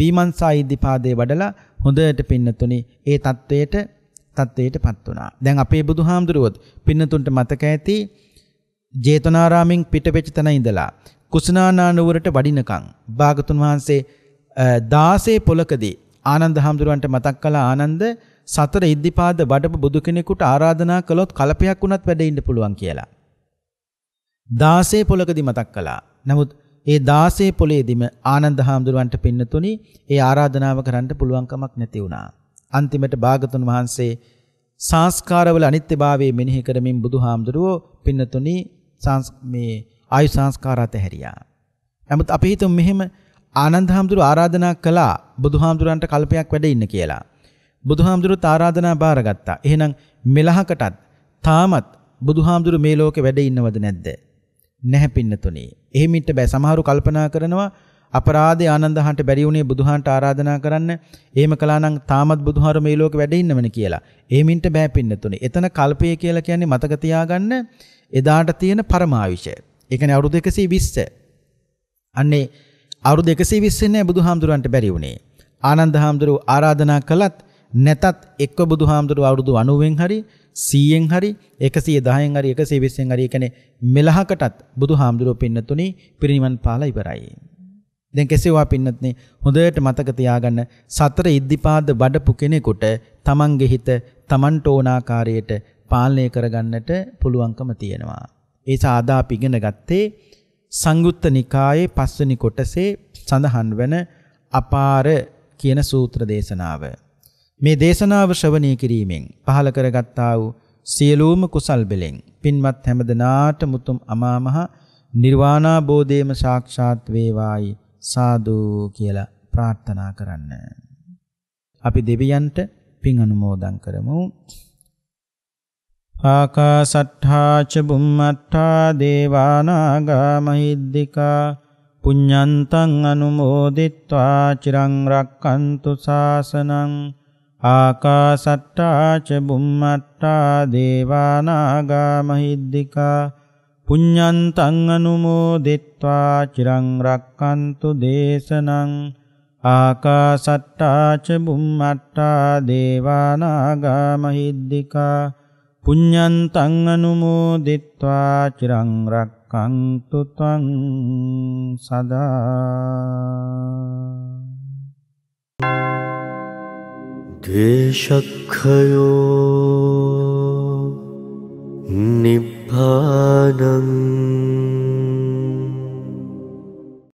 විමංසා ඉද්ධිපාදයේ වඩලා හොඳට පින්නතුනි ඒ තත්වයට තත්වයටපත් වුණා. දැන් අපේ බුදුහාමුදුරුවොත් පින්නතුන්ට මතක ඇති ජේතනාරාමෙන් පිටපෙච්ච තැන ඉඳලා කුසිනානා නුවරට වඩිනකම් භාගතුන් වහන්සේ 16 පොලකදී ආනන්ද හැඳුරුවන්ට මතක් කළ ආනන්ද සතර ඉද්ධිපාද වඩපු බුදු කෙනෙකුට ආරාධනා කළොත් කලපයක් වුණත් වැඩ ඉන්න පුළුවන් කියලා. 16 පොලකදී මතක් කළා. නමුත් ඒ 16 පොලේදීම ආනන්ද හැඳුරුවන්ට පින්නතුණි ඒ ආරාධනාව කරන්න පුළුවන් කමක් නැති වුණා. අන්තිමට භාගතුන් වහන්සේ සංස්කාරවල අනිත්‍යභාවය මෙනෙහි කරමින් බුදුහාමුදුරුවෝ පින්නතුණි මේ ආයු සංස්කාර අතහැරියා. නමුත් අපි හිතමු මෙහෙම ආනන්ද හාමුදුරුව ආරාධනා කළා බුදුහාමුදුරන්ට කල්පයක් වැඩ ඉන්න කියලා. බුදුහාමුදුරුවත් ආරාධනා බාරගත්තා. එහෙනම් මෙලහකටත් තාමත් බුදුහාමුදුරුව මේ ලෝකේ වැඩ ඉන්නවද නැද්ද? නැහැ පින්නතුනේ. එහෙම ඉන්න බෑ. සමහරු කල්පනා කරනවා අපරාධේ ආනන්දහන්ට බැරි වුණේ බුදුහන්ට ආරාධනා කරන්න. එහෙම කළා නම් තාමත් බුදුහාර මේ ලෝකේ වැඩ ඉන්නවනේ කියලා. එහෙම ඉන්න බෑ පින්නතුනේ. එතන කල්පය කියලා කියන්නේ මතක තියාගන්න එදාට තියෙන පරමාවිෂය. ඒ කියන්නේ අවුරුදු 120. අන්නේ අවුරුදු 120 නෑ බුදුහාමුදුරන්ට බැරි වුණේ. ආනන්ද හාමුදුරුව ආරාධනා කළත් නැතත් එක්ක බුදුහාමුදුරුව අවුරුදු 90න් හරි 100න් හරි 110න් හරි 120න් හරි කියන්නේ මෙලහකටත් බුදුහාමුදුරුව පින්නතුණි පිරිනිවන් පාලා ඉවරයි. දැන් කෙසේවා පින්නත්නේ හොඳට මතක තියාගන්න සතර ඉද්ධිපාද බඩපු කෙනෙකුට තමන්ගේ හිත තමන්ට ඕන ආකාරයට පාලනය කරගන්නට පුළුවන්කම තියෙනවා. ඒ සාදා පිගෙන ගත්තේ සංයුත්ත නිකායේ පස්වනි කොටසේ සඳහන් වන අපාර කියන සූත්‍ර දේශනාව. මේ දේශනාව ශ්‍රවණය කිරීමෙන් පහල කරගත්තා වූ සියලුම කුසල් බෙලෙන් පින්වත් හැමදනාට මුතුම් අමාමහ නිර්වාණාබෝධයම සාක්ෂාත් වේවායි සාදු කියලා ප්‍රාර්ථනා කරන්න. අපි දෙවියන්ට පින් අනුමෝදන් කරමු. ආකාසට්ඨාච බුම්මට්ඨා
දේවානාගා මහිද්దికා පුඤ්ඤන්තං අනුමෝදිත්වා චිරං රක්칸තු සාසනං ආකාසට්ඨාච බුම්මට්ඨා දේවානාගා මහිද්దికා පුඤ්ඤන්තං අනුමෝදිත්වා චිරං රක්칸තු දේශනං ආකාසට්ඨාච බුම්මට්ඨා දේවානාගා මහිද්దికා පුඤ්ඤන්තං අනුමෝදිත්වා චිරං රක්ඛන්තු ත්වං සදා දේශක්ඛයෝ නිබ්බානං